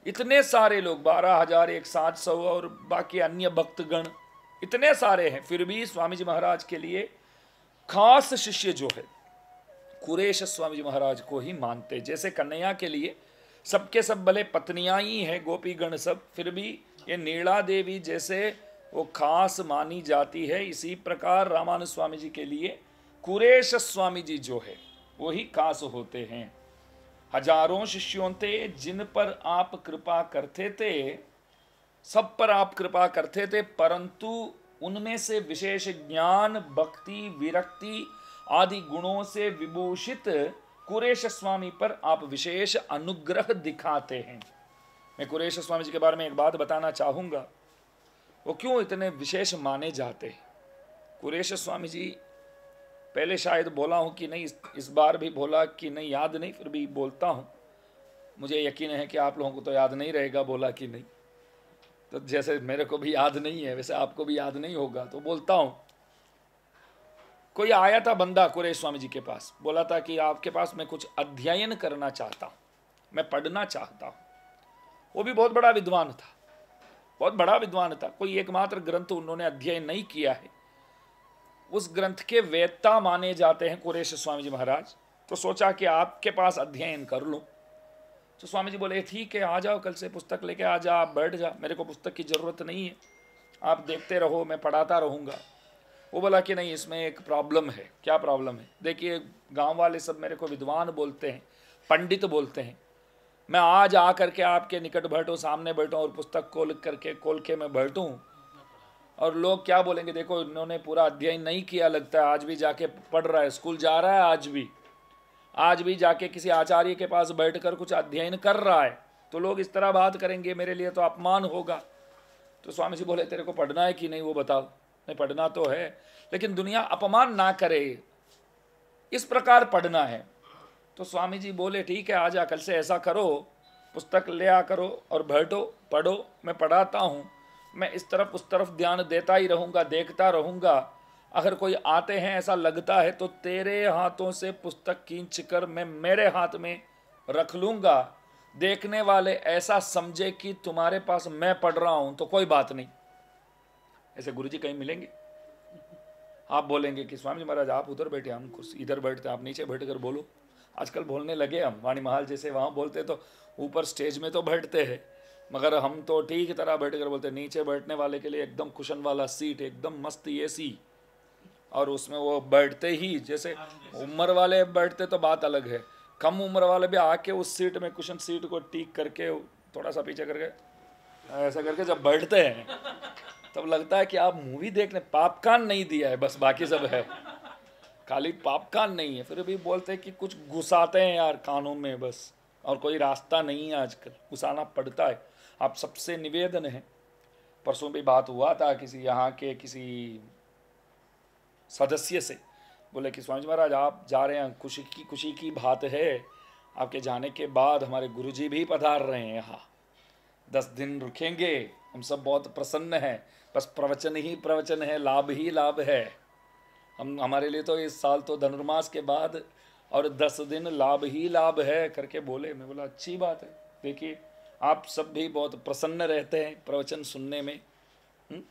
इतने सारे लोग बारह हजार एक सात सौ और बाकी अन्य भक्तगण इतने सारे हैं फिर भी स्वामी जी महाराज के लिए खास शिष्य जो है कुरेश स्वामी जी महाराज को ही मानते जैसे कन्हैया के लिए सबके सब भले पत्नियाँ ही हैं गोपीगण सब फिर भी ये नीला देवी जैसे वो खास मानी जाती है इसी प्रकार रामानु स्वामी जी के लिए कुरेश स्वामी जी जो है वो ही खास होते हैं हजारों शिष्यों थे जिन पर आप कृपा करते थे सब पर आप कृपा करते थे परंतु उनमें से विशेष ज्ञान भक्ति विरक्ति आदि गुणों से विभूषित कुरेश स्वामी पर आप विशेष अनुग्रह दिखाते हैं मैं कुरेश स्वामी जी के बारे में एक बात बताना चाहूँगा वो क्यों इतने विशेष माने जाते कुरेश स्वामी जी पहले शायद बोला हूँ कि नहीं इस, इस बार भी बोला कि नहीं याद नहीं फिर भी बोलता हूँ मुझे यकीन है कि आप लोगों को तो याद नहीं रहेगा बोला कि नहीं तो जैसे मेरे को भी याद नहीं है वैसे आपको भी याद नहीं होगा तो बोलता हूँ कोई आया था बंदा कुरेश स्वामी जी के पास बोला था कि आपके पास मैं कुछ अध्ययन करना चाहता हूँ मैं पढ़ना चाहता हूँ वो भी बहुत बड़ा विद्वान था बहुत बड़ा विद्वान था कोई एकमात्र ग्रंथ उन्होंने अध्ययन नहीं किया है उस ग्रंथ के वेदता माने जाते हैं कुरेश स्वामी जी महाराज तो सोचा कि आपके पास अध्ययन कर लूँ तो स्वामी जी बोले ठीक है आ जाओ कल से पुस्तक लेके आ जाओ आप बैठ जा मेरे को पुस्तक की ज़रूरत नहीं है आप देखते रहो मैं पढ़ाता रहूँगा वो बोला कि नहीं इसमें एक प्रॉब्लम है क्या प्रॉब्लम है देखिए गांव वाले सब मेरे को विद्वान बोलते हैं पंडित बोलते हैं मैं आज आ करके आपके निकट बैठूँ सामने बैठूँ और पुस्तक खोल करके खोल के मैं बैठूँ और लोग क्या बोलेंगे देखो इन्होंने पूरा अध्ययन नहीं किया लगता है आज भी जाके पढ़ रहा है स्कूल जा रहा है आज भी आज भी जाके किसी आचार्य के पास बैठकर कुछ अध्ययन कर रहा है तो लोग इस तरह बात करेंगे मेरे लिए तो अपमान होगा तो स्वामी जी बोले तेरे को पढ़ना है कि नहीं वो बताओ नहीं पढ़ना तो है लेकिन दुनिया अपमान ना करे इस प्रकार पढ़ना है तो स्वामी जी बोले ठीक है आज कल से ऐसा करो पुस्तक ले आ करो और बैठो पढ़ो मैं पढ़ाता हूँ मैं इस तरफ उस तरफ ध्यान देता ही रहूँगा देखता रहूँगा अगर कोई आते हैं ऐसा लगता है तो तेरे हाथों से पुस्तक खींच कर मैं मेरे हाथ में रख लूँगा देखने वाले ऐसा समझे कि तुम्हारे पास मैं पढ़ रहा हूँ तो कोई बात नहीं ऐसे गुरु जी कहीं मिलेंगे आप बोलेंगे कि स्वामी जी महाराज आप उधर बैठे हम इधर बैठते आप नीचे बैठ कर बोलो आजकल बोलने लगे हम वाणी महाल जैसे वहाँ बोलते तो ऊपर स्टेज में तो बैठते हैं मगर हम तो ठीक तरह बैठ कर बोलते नीचे बैठने वाले के लिए एकदम कुशन वाला सीट एकदम मस्त ए और उसमें वो बैठते ही जैसे उम्र वाले बैठते तो बात अलग है कम उम्र वाले भी आके उस सीट में कुशन सीट को टीक करके थोड़ा सा पीछे करके ऐसा करके जब बैठते हैं तब लगता है कि आप मूवी देखने पापकान नहीं दिया है बस बाकी सब है खाली पाप कान नहीं है फिर भी बोलते हैं कि कुछ घुसाते हैं यार कानों में बस और कोई रास्ता नहीं है आजकल घुसाना पड़ता है आप सबसे निवेदन है परसों भी बात हुआ था किसी यहाँ के किसी सदस्य से बोले कि स्वामी महाराज आप जा रहे हैं खुशी की खुशी की बात है आपके जाने के बाद हमारे गुरुजी भी पधार रहे हैं यहाँ दस दिन रुकेंगे हम सब बहुत प्रसन्न हैं बस प्रवचन ही प्रवचन है लाभ ही लाभ है हम हमारे लिए तो इस साल तो धनुर्मास के बाद और दस दिन लाभ ही लाभ है करके बोले मैं बोला अच्छी बात है देखिए आप सब भी बहुत प्रसन्न रहते हैं प्रवचन सुनने में हुँ? हम्म,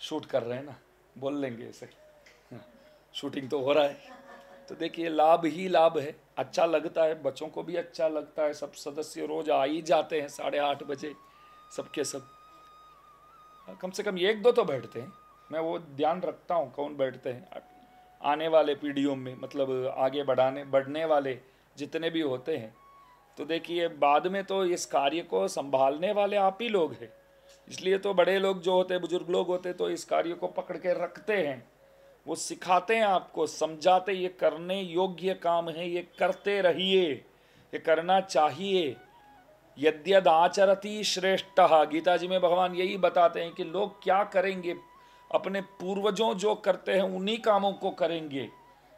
शूट कर रहे हैं ना बोल लेंगे ऐसे हाँ, शूटिंग तो हो रहा है तो देखिए लाभ ही लाभ है अच्छा लगता है बच्चों को भी अच्छा लगता है सब सदस्य रोज आ ही जाते हैं साढ़े आठ बजे सबके सब कम से कम एक दो तो बैठते हैं मैं वो ध्यान रखता हूँ कौन बैठते हैं आने वाले पीढ़ियों में मतलब आगे बढ़ाने बढ़ने वाले जितने भी होते हैं तो देखिए बाद में तो इस कार्य को संभालने वाले आप ही लोग हैं इसलिए तो बड़े लोग जो होते बुजुर्ग लोग होते तो इस कार्य को पकड़ के रखते हैं वो सिखाते हैं आपको समझाते ये करने योग्य काम है ये करते रहिए ये करना चाहिए यद्यद आचरती श्रेष्ठ गीता जी में भगवान यही बताते हैं कि लोग क्या करेंगे अपने पूर्वजों जो करते हैं उन्हीं कामों को करेंगे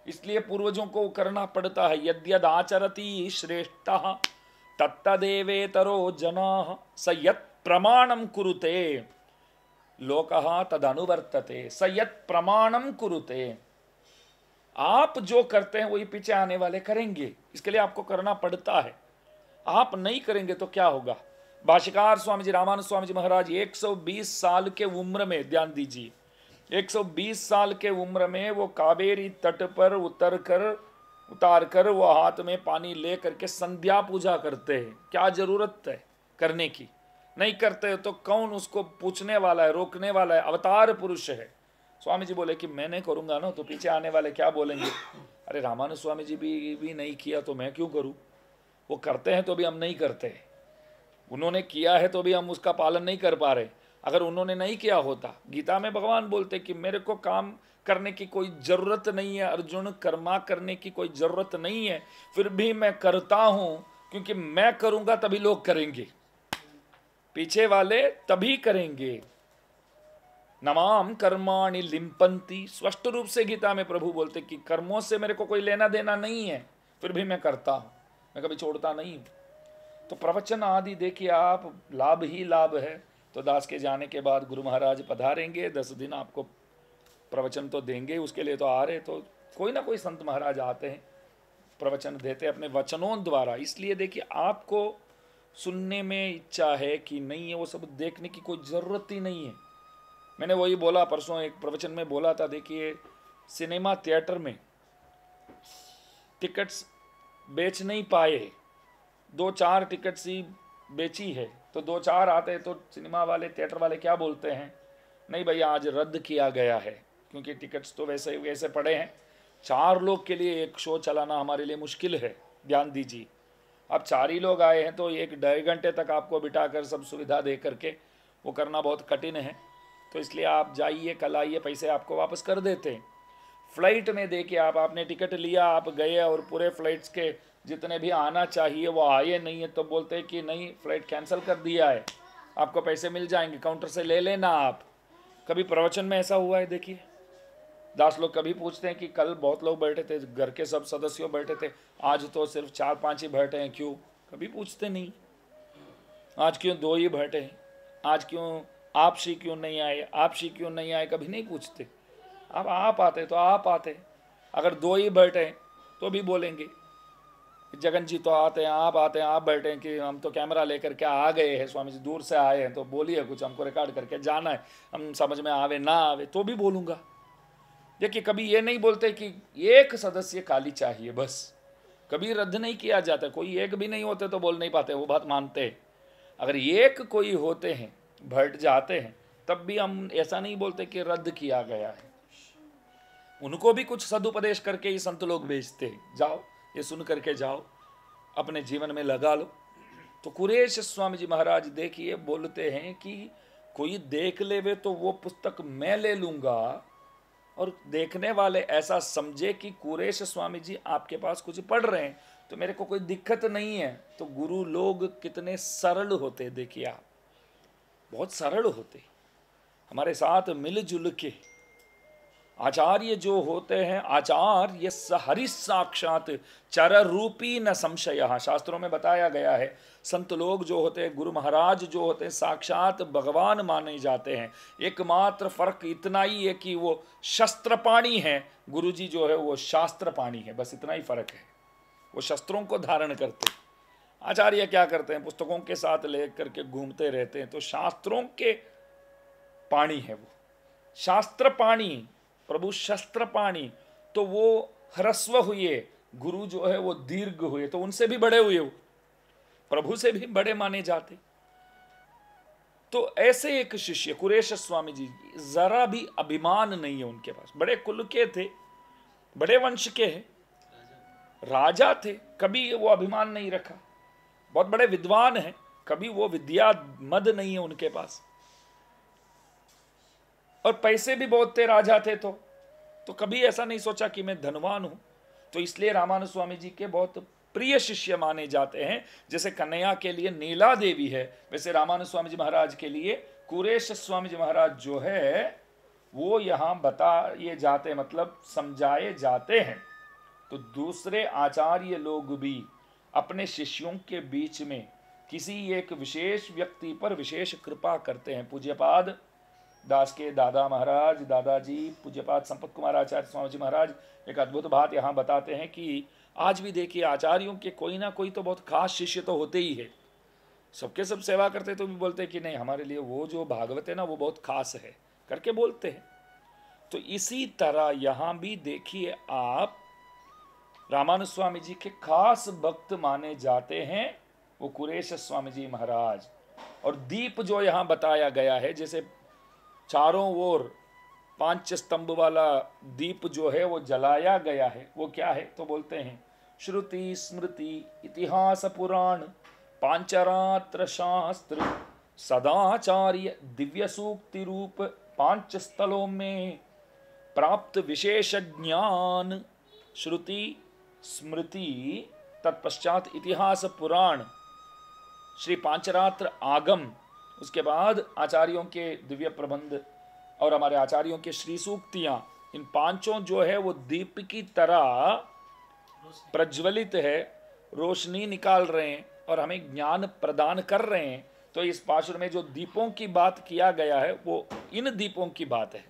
इसलिए पूर्वजों को करना पड़ता है यद्यद आचरती श्रेष्ठ तत्तदेवेतरो जना स यत् प्रमाणम कुरुते लोक तदनुवर्तते स यत् प्रमाणम कुरुते आप जो करते हैं वही पीछे आने वाले करेंगे इसके लिए आपको करना पड़ता है आप नहीं करेंगे तो क्या होगा भाषिकार स्वामी जी रामानु स्वामी जी महाराज 120 साल के उम्र में ध्यान दीजिए 120 साल के उम्र में वो कावेरी तट पर उतर कर उतार कर वो हाथ में पानी ले करके संध्या पूजा करते हैं क्या जरूरत है करने की नहीं करते तो कौन उसको पूछने वाला है रोकने वाला है अवतार पुरुष है स्वामी जी बोले कि मैं नहीं करूँगा ना तो पीछे आने वाले क्या बोलेंगे अरे रामानु स्वामी जी भी भी नहीं किया तो मैं क्यों करूँ वो करते हैं तो भी हम नहीं करते उन्होंने किया है तो भी हम उसका पालन नहीं कर पा रहे अगर उन्होंने नहीं किया होता गीता में भगवान बोलते कि मेरे को काम करने की कोई ज़रूरत नहीं है अर्जुन कर्मा करने की कोई ज़रूरत नहीं है फिर भी मैं करता हूं क्योंकि मैं करूँगा तभी लोग करेंगे पीछे वाले तभी करेंगे नमाम कर्माणि लिम्पंती स्पष्ट रूप से गीता में प्रभु बोलते कि कर्मों से मेरे को कोई लेना देना नहीं है फिर भी मैं करता हूं मैं कभी छोड़ता नहीं तो प्रवचन आदि देखिए आप लाभ ही लाभ है तो दास के जाने के बाद गुरु महाराज पधारेंगे दस दिन आपको प्रवचन तो देंगे उसके लिए तो आ रहे तो कोई ना कोई संत महाराज आते हैं प्रवचन देते हैं अपने वचनों द्वारा इसलिए देखिए आपको सुनने में इच्छा है कि नहीं है वो सब देखने की कोई ज़रूरत ही नहीं है मैंने वही बोला परसों एक प्रवचन में बोला था देखिए सिनेमा थिएटर में टिकट्स बेच नहीं पाए दो चार टिकट्स ही बेची है तो दो चार आते तो सिनेमा वाले थिएटर वाले क्या बोलते हैं नहीं भैया आज रद्द किया गया है क्योंकि टिकट्स तो वैसे ही वैसे पड़े हैं चार लोग के लिए एक शो चलाना हमारे लिए मुश्किल है ध्यान दीजिए अब चार ही लोग आए हैं तो एक ढाई घंटे तक आपको बिठा कर सब सुविधा दे करके वो करना बहुत कठिन है तो इसलिए आप जाइए कल आइए पैसे आपको वापस कर देते हैं फ्लाइट में दे के आप आपने टिकट लिया आप गए और पूरे फ्लाइट्स के जितने भी आना चाहिए वो आए नहीं है तो बोलते कि नहीं फ्लाइट कैंसिल कर दिया है आपको पैसे मिल जाएंगे काउंटर से ले लेना आप कभी प्रवचन में ऐसा हुआ है देखिए दास लोग कभी पूछते हैं कि कल बहुत लोग बैठे थे घर के सब सदस्यों बैठे थे आज तो सिर्फ चार पांच ही बैठे हैं क्यों कभी पूछते नहीं आज क्यों दो ही बैठे हैं आज क्यों आप सी क्यों नहीं आए आप सी क्यों नहीं आए कभी नहीं पूछते अब आप आते तो आप आते अगर दो ही बैठे तो भी बोलेंगे जगन जी तो आते हैं आप आते हैं आप बैठे हैं कि हम तो कैमरा लेकर के आ गए हैं स्वामी जी दूर से आए हैं तो बोलिए कुछ हमको रिकॉर्ड करके जाना है हम समझ में आवे ना आवे तो भी बोलूँगा देखिए कभी ये नहीं बोलते कि एक सदस्य काली चाहिए बस कभी रद्द नहीं किया जाता कोई एक भी नहीं होते तो बोल नहीं पाते वो बात मानते अगर एक कोई होते हैं भट जाते हैं तब भी हम ऐसा नहीं बोलते कि रद्द किया गया है उनको भी कुछ सदुपदेश करके ये संत लोग भेजते जाओ ये सुन करके जाओ अपने जीवन में लगा लो तो कुरेश स्वामी जी महाराज देखिए बोलते हैं कि कोई देख लेवे तो वो पुस्तक मैं ले लूँगा और देखने वाले ऐसा समझे कि कुरेश स्वामी जी आपके पास कुछ पढ़ रहे हैं तो मेरे को कोई दिक्कत नहीं है तो गुरु लोग कितने सरल होते देखिए आप बहुत सरल होते हमारे साथ मिलजुल के आचार्य जो होते हैं आचार्य हरि साक्षात चर रूपी न संशय शास्त्रों में बताया गया है संत लोग जो होते हैं गुरु महाराज जो होते हैं साक्षात भगवान माने जाते हैं एकमात्र फर्क इतना ही है कि वो शस्त्र पाणी है गुरु जी जो है वो शास्त्र पाणी है बस इतना ही फर्क है वो शस्त्रों को धारण करते हैं आचार्य क्या करते हैं पुस्तकों के साथ ले करके घूमते रहते हैं तो शास्त्रों के पाणी है वो शास्त्र पाणी प्रभु शस्त्र पाणी तो वो ह्रस्व हुए गुरु जो है वो दीर्घ हुए तो उनसे भी बड़े हुए प्रभु से भी बड़े माने जाते तो ऐसे एक शिष्य कुरेश स्वामी जी जरा भी अभिमान नहीं है उनके पास बड़े कुल के थे बड़े वंश के हैं राजा थे कभी वो अभिमान नहीं रखा बहुत बड़े विद्वान हैं कभी वो विद्या मद नहीं है उनके पास और पैसे भी बहुत थे राजा थे तो तो कभी ऐसा नहीं सोचा कि मैं धनवान हूं तो इसलिए रामानु स्वामी जी के बहुत प्रिय शिष्य माने जाते हैं जैसे कन्हैया के लिए नीला देवी है वैसे रामानु स्वामी जी महाराज के लिए कुरेश स्वामी जी महाराज जो है वो यहां बताए जाते मतलब समझाए जाते हैं तो दूसरे आचार्य लोग भी अपने शिष्यों के बीच में किसी एक विशेष व्यक्ति पर विशेष कृपा करते हैं पूज्यपाद दास के दादा महाराज दादाजी पूज्यपात संपत कुमार आचार्य स्वामी जी महाराज एक अद्भुत बात यहाँ बताते हैं कि आज भी देखिए आचार्यों के कोई ना कोई तो बहुत खास शिष्य तो होते ही है सबके सब सेवा करते तो भी बोलते कि नहीं हमारे लिए वो जो भागवत है ना वो बहुत खास है करके बोलते हैं तो इसी तरह यहाँ भी देखिए आप रामानु स्वामी जी के खास भक्त माने जाते हैं वो कुरेश स्वामी जी महाराज और दीप जो यहाँ बताया गया है जैसे चारों ओर पांच स्तंभ वाला दीप जो है वो जलाया गया है वो क्या है तो बोलते हैं श्रुति स्मृति इतिहास पुराण पांचरात्र शास्त्र सदाचार्य दिव्य सूक्ति रूप पांच स्थलों में प्राप्त विशेष ज्ञान श्रुति स्मृति तत्पश्चात इतिहास पुराण श्री पांचरात्र आगम उसके बाद आचार्यों के दिव्य प्रबंध और हमारे आचार्यों के श्री सूक्तियां इन पांचों जो है वो दीप की तरह प्रज्वलित है रोशनी निकाल रहे हैं और हमें ज्ञान प्रदान कर रहे हैं तो इस पाशुर में जो दीपों की बात किया गया है वो इन दीपों की बात है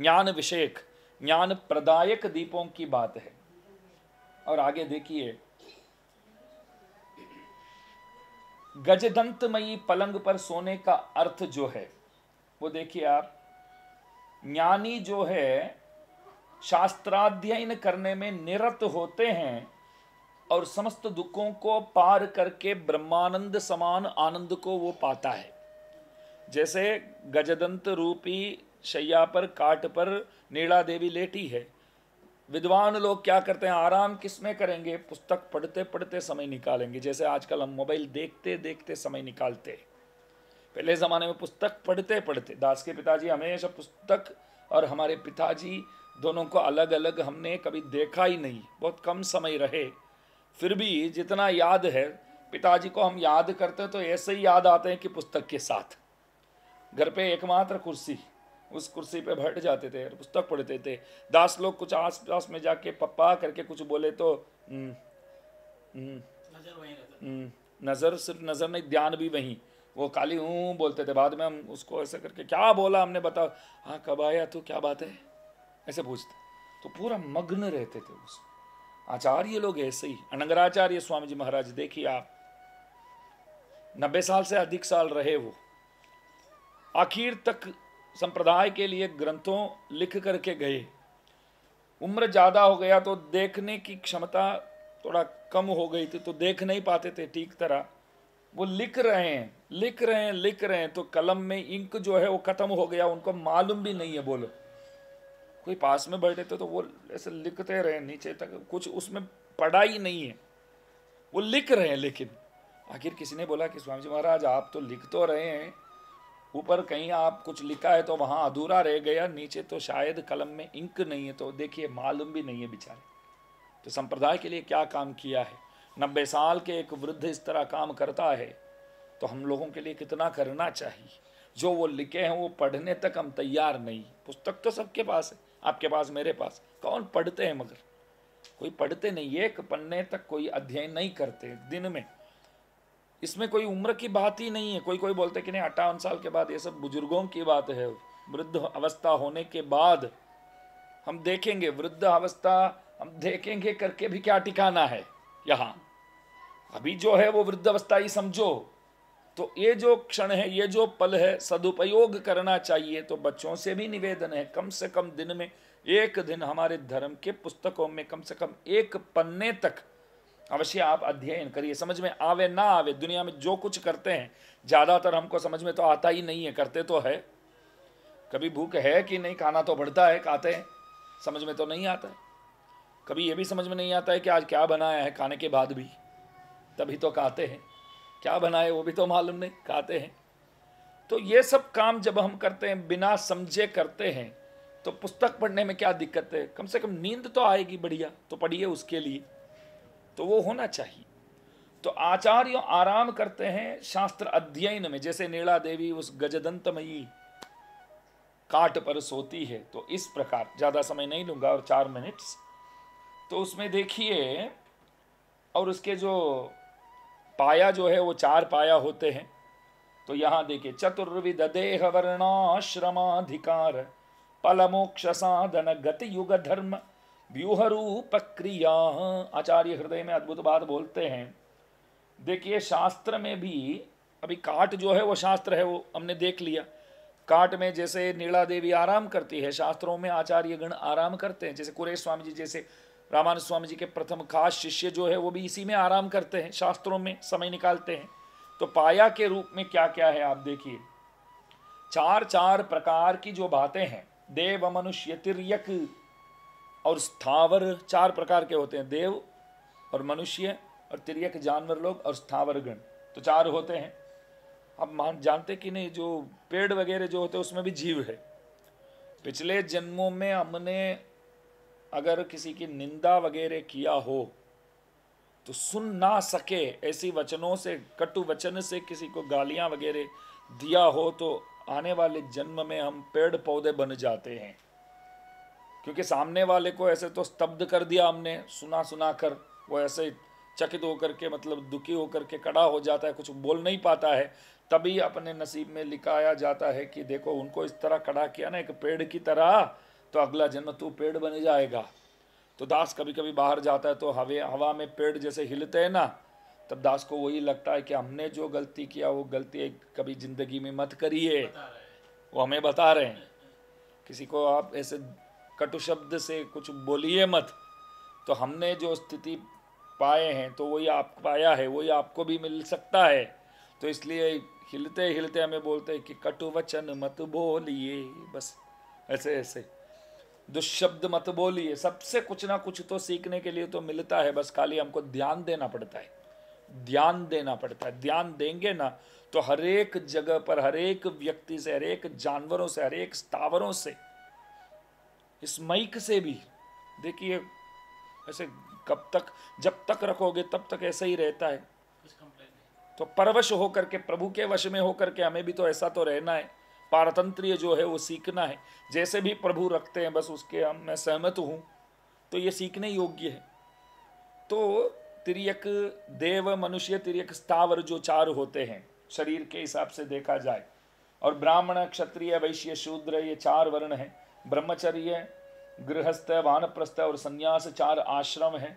ज्ञान विषेक ज्ञान प्रदायक दीपों की बात है और आगे देखिए गजदंतमयी पलंग पर सोने का अर्थ जो है वो देखिए आप ज्ञानी जो है शास्त्राध्ययन करने में निरत होते हैं और समस्त दुखों को पार करके ब्रह्मानंद समान आनंद को वो पाता है जैसे गजदंत रूपी शैया पर काट पर नीला देवी लेटी है विद्वान लोग क्या करते हैं आराम किस में करेंगे पुस्तक पढ़ते पढ़ते समय निकालेंगे जैसे आजकल हम मोबाइल देखते देखते समय निकालते पहले ज़माने में पुस्तक पढ़ते पढ़ते दास के पिताजी हमेशा पुस्तक और हमारे पिताजी दोनों को अलग अलग हमने कभी देखा ही नहीं बहुत कम समय रहे फिर भी जितना याद है पिताजी को हम याद करते हैं तो ऐसे ही याद आते हैं कि पुस्तक के साथ घर पे एकमात्र कुर्सी उस कुर्सी पे बैठ जाते थे पुस्तक पढ़ते थे दास लोग कुछ आस पास में जाके पप्पा करके कुछ बोले तो हम्म, हम्म, नज़र हम्म, सिर्फ नज़र नहीं ध्यान भी वहीं वो काली हूँ बोलते थे बाद में हम उसको ऐसे करके क्या बोला हमने बताओ हाँ कब आया तू क्या बात है ऐसे पूछते तो पूरा मग्न रहते थे उस आचार्य लोग ऐसे ही अनंगराचार्य स्वामी जी महाराज देखिए आप नब्बे साल से अधिक साल रहे वो आखिर तक संप्रदाय के लिए ग्रंथों लिख करके गए उम्र ज़्यादा हो गया तो देखने की क्षमता थोड़ा कम हो गई थी तो देख नहीं पाते थे ठीक तरह वो लिख रहे हैं लिख रहे हैं लिख रहे हैं तो कलम में इंक जो है वो ख़त्म हो गया उनको मालूम भी नहीं है बोलो कोई पास में बैठे थे तो वो ऐसे लिखते रहे नीचे तक कुछ उसमें पढ़ा ही नहीं है वो लिख रहे हैं लेकिन आखिर किसी ने बोला कि स्वामी जी महाराज आप तो लिख तो रहे हैं ऊपर कहीं आप कुछ लिखा है तो वहाँ अधूरा रह गया नीचे तो शायद कलम में इंक नहीं है तो देखिए मालूम भी नहीं है बेचारे तो संप्रदाय के लिए क्या काम किया है नब्बे साल के एक वृद्ध इस तरह काम करता है तो हम लोगों के लिए कितना करना चाहिए जो वो लिखे हैं वो पढ़ने तक हम तैयार नहीं पुस्तक तो सबके पास है आपके पास मेरे पास कौन पढ़ते हैं मगर कोई पढ़ते नहीं एक पन्ने तक कोई अध्ययन नहीं करते दिन में इसमें कोई उम्र की बात ही नहीं है कोई कोई बोलते कि नहीं अट्ठावन साल के बाद ये सब बुजुर्गों की बात है वृद्ध अवस्था होने के बाद हम देखेंगे वृद्ध अवस्था हम देखेंगे करके भी क्या टिकाना है यहाँ अभी जो है वो वृद्ध अवस्था ही समझो तो ये जो क्षण है ये जो पल है सदुपयोग करना चाहिए तो बच्चों से भी निवेदन है कम से कम दिन में एक दिन हमारे धर्म के पुस्तकों में कम से कम एक पन्ने तक अवश्य आप अध्ययन करिए समझ में आवे ना आवे दुनिया में जो कुछ करते हैं ज़्यादातर हमको समझ में तो आता ही नहीं है करते तो है कभी भूख है कि नहीं खाना तो बढ़ता है खाते हैं समझ में तो नहीं आता है कभी ये भी समझ में नहीं आता है कि आज क्या बनाया है खाने के बाद भी तभी तो खाते हैं क्या बनाए वो भी तो मालूम नहीं खाते हैं तो ये सब काम जब हम करते हैं बिना समझे करते हैं तो पुस्तक पढ़ने में क्या दिक्कत है कम से कम नींद तो आएगी बढ़िया तो पढ़िए उसके लिए तो वो होना चाहिए तो आचार्य आराम करते हैं शास्त्र अध्ययन में जैसे नीला देवी उस गजदंतमयी काट पर सोती है तो इस प्रकार ज़्यादा समय नहीं लूंगा और चार मिनट्स तो उसमें देखिए और उसके जो पाया जो है वो चार पाया होते हैं तो यहां देखिए चतुर्विद देह वर्णाश्रमाधिकार पलमोक्ष साधन गति युग धर्म व्यूह रूप क्रिया आचार्य हृदय में अद्भुत बात बोलते हैं देखिए शास्त्र में भी अभी काट जो है वो शास्त्र है वो हमने देख लिया काट में जैसे नीला देवी आराम करती है शास्त्रों में आचार्य गण आराम करते हैं जैसे कुरेश स्वामी जी जैसे रामानु स्वामी जी के प्रथम खास शिष्य जो है वो भी इसी में आराम करते हैं शास्त्रों में समय निकालते हैं तो पाया के रूप में क्या क्या है आप देखिए चार चार प्रकार की जो बातें हैं देव मनुष्य तिरयक और स्थावर चार प्रकार के होते हैं देव और मनुष्य और तिरक जानवर लोग और स्थावर गण तो चार होते हैं अब मान जानते कि नहीं जो पेड़ वगैरह जो होते हैं उसमें भी जीव है पिछले जन्मों में हमने अगर किसी की निंदा वगैरह किया हो तो सुन ना सके ऐसी वचनों से कटु वचन से किसी को गालियां वगैरह दिया हो तो आने वाले जन्म में हम पेड़ पौधे बन जाते हैं क्योंकि सामने वाले को ऐसे तो स्तब्ध कर दिया हमने सुना सुना कर वो ऐसे चकित होकर के मतलब दुखी होकर के कड़ा हो जाता है कुछ बोल नहीं पाता है तभी अपने नसीब में लिखाया जाता है कि देखो उनको इस तरह कड़ा किया ना एक पेड़ की तरह तो अगला जन्म तू पेड़ बन जाएगा तो दास कभी कभी बाहर जाता है तो हवे हवा में पेड़ जैसे हिलते हैं ना तब दास को वही लगता है कि हमने जो गलती किया वो गलती कभी ज़िंदगी में मत करिए वो हमें बता रहे हैं किसी को आप ऐसे कटु शब्द से कुछ बोलिए मत तो हमने जो स्थिति पाए हैं तो वही आप पाया है वही आपको भी मिल सकता है तो इसलिए हिलते हिलते हमें बोलते हैं कि कटु वचन मत बोलिए बस ऐसे ऐसे दुशब्द मत बोलिए सबसे कुछ ना कुछ तो सीखने के लिए तो मिलता है बस खाली हमको ध्यान देना पड़ता है ध्यान देना पड़ता है ध्यान देंगे ना तो हर एक जगह पर हर एक व्यक्ति से हर एक जानवरों से हर एक स्थावरों से इस माइक से भी देखिए ऐसे कब तक जब तक रखोगे तब तक ऐसा ही रहता है तो परवश होकर के प्रभु के वश में होकर के हमें भी तो ऐसा तो रहना है पारतंत्र्य जो है वो सीखना है जैसे भी प्रभु रखते हैं बस उसके हम मैं सहमत हूँ तो ये सीखने योग्य है तो तिरक देव मनुष्य तिरक स्थावर जो चार होते हैं शरीर के हिसाब से देखा जाए और ब्राह्मण क्षत्रिय वैश्य शूद्र ये चार वर्ण हैं ब्रह्मचर्य गृहस्थ वानप्रस्थ और संन्यास चार आश्रम हैं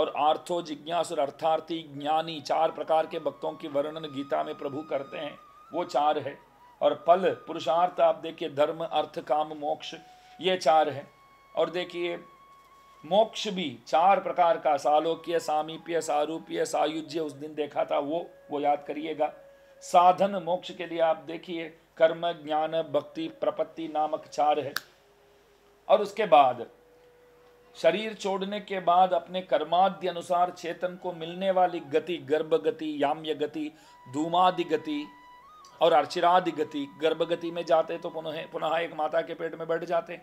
और आर्थो जिज्ञास और अर्थार्थी ज्ञानी चार प्रकार के भक्तों की वर्णन गीता में प्रभु करते हैं वो चार है और फल पुरुषार्थ आप देखिए धर्म अर्थ काम मोक्ष ये चार है और देखिए मोक्ष भी चार प्रकार का सालोक्य सामीप्य सारूप्य सायुज्य उस दिन देखा था वो वो याद करिएगा साधन मोक्ष के लिए आप देखिए कर्म ज्ञान भक्ति प्रपत्ति नामक चार है और उसके बाद शरीर छोड़ने के बाद अपने कर्माद्य अनुसार चेतन को मिलने वाली गति गर्भ गति याम्य गति धूमादि गति और अर्चिरादि गति गर्भ गति में जाते तो पुनः पुनः एक माता के पेट में बैठ जाते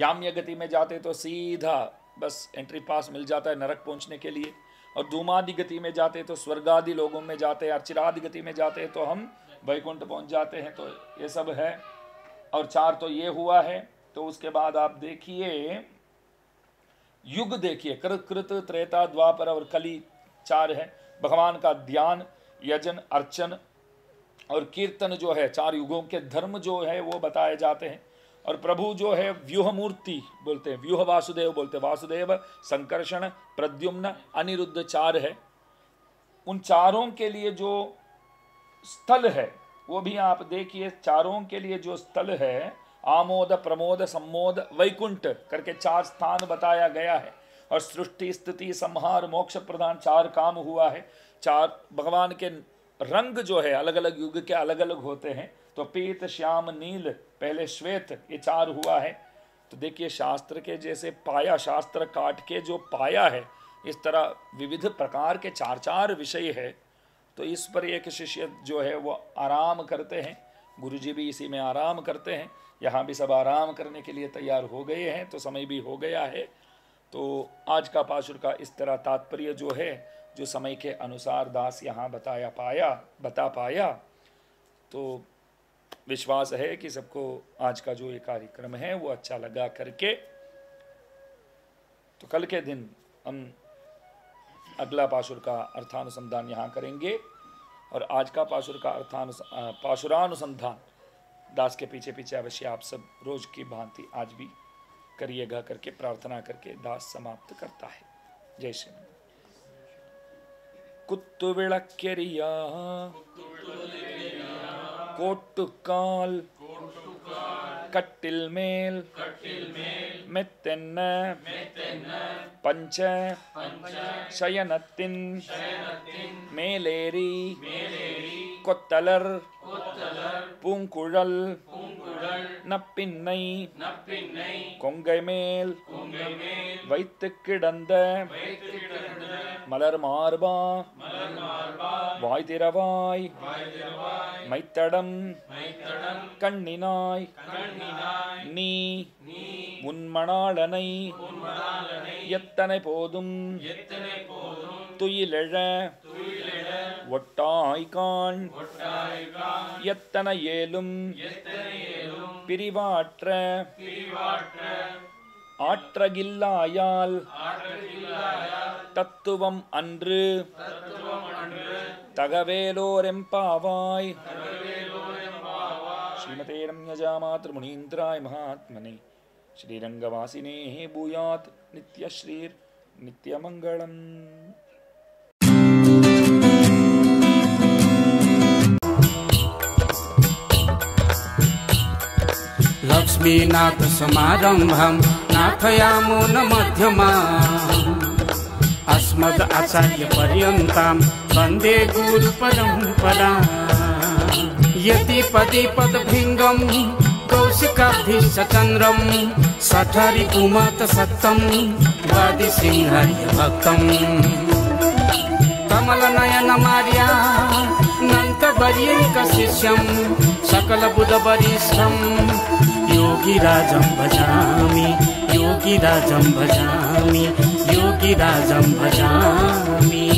याम्य गति में जाते तो सीधा बस एंट्री पास मिल जाता है नरक पहुंचने के लिए और धूमादि गति में जाते तो स्वर्गादि लोगों में जाते अर्चिरादि गति में जाते तो हम वैकुंठ पहुंच जाते हैं तो ये सब है और चार तो ये हुआ है तो उसके बाद आप देखिए युग देखिए कृ कृत त्रेता द्वापर और कली चार है भगवान का ध्यान यजन अर्चन और कीर्तन जो है चार युगों के धर्म जो है वो बताए जाते हैं और प्रभु जो है व्यूह मूर्ति बोलते हैं व्यूह वासुदेव बोलते हैं वासुदेव संकर्षण प्रद्युम्न अनिरुद्ध चार है उन चारों के लिए जो स्थल है वो भी आप देखिए चारों के लिए जो स्थल है आमोद प्रमोद सम्मोद वैकुंठ करके चार स्थान बताया गया है और सृष्टि स्थिति संहार मोक्ष प्रदान चार काम हुआ है चार भगवान के रंग जो है अलग अलग युग के अलग अलग होते हैं तो पीत श्याम नील पहले श्वेत ये चार हुआ है तो देखिए शास्त्र के जैसे पाया शास्त्र काट के जो पाया है इस तरह विविध प्रकार के चार चार विषय है तो इस पर एक शिष्य जो है वो आराम करते हैं गुरुजी भी इसी में आराम करते हैं यहाँ भी सब आराम करने के लिए तैयार हो गए हैं तो समय भी हो गया है तो आज का पाशुर का इस तरह तात्पर्य जो है जो समय के अनुसार दास यहाँ बताया पाया बता पाया तो विश्वास है कि सबको आज का जो ये कार्यक्रम है वो अच्छा लगा करके तो कल के दिन हम अगला पाशुर का अर्थानुसंधान यहाँ करेंगे और आज का पाशुर का अर्थानुस पाशुरानुसंधान दास के पीछे पीछे अवश्य आप सब रोज की भांति आज भी करिएगा करके प्रार्थना करके दास समाप्त करता है जय श्री ಕುತ್ತು कुत्तु ಕೋಟ್ಟು ಕಾಲ್ कट्टिल मेल ಮೆತ್ತೆನ್ನ ಪಂಚ ಶಯನತ್ತಿನ್ ಮೇಲೇರಿ ಕೊತ್ತಲರ್ பூங்குழல் நப்பின்னை கொங்கை மேல் வைத்து கிடந்த மலர் மார்பா திரவாய் மைத்தடம் கண்ணினாய் நீ உன்மணாளனை எத்தனை போதும் துயிலெழ ஒட்டாய்கான் எத்தனை ஏலும் பிரிவாற்ற ஆற்றகில்லாயால் தத்துவம் அன்று தகவேலோரெம்பாவாய் ஸ்ரீமதே ரம்யஜா ரம்யஜாமா திருமுனீந்திராய் மகாத்மனே பூயாத் நித்யஸ்ரீர் नित्यश्रीर्नित्यमङ्गलम् लक्ष्मीनाथ समारम्भं अस्मद अस्मद् आचार्यपर्यन्तां वन्दे परम्परा यति पद पदि कमल नयन सठरि उमत सत्तं शिष्यम सकल सकल सकलबुधवरिष्ठम् योगिराजं भजामि योगिराजं भजामि योगिराजं भजामि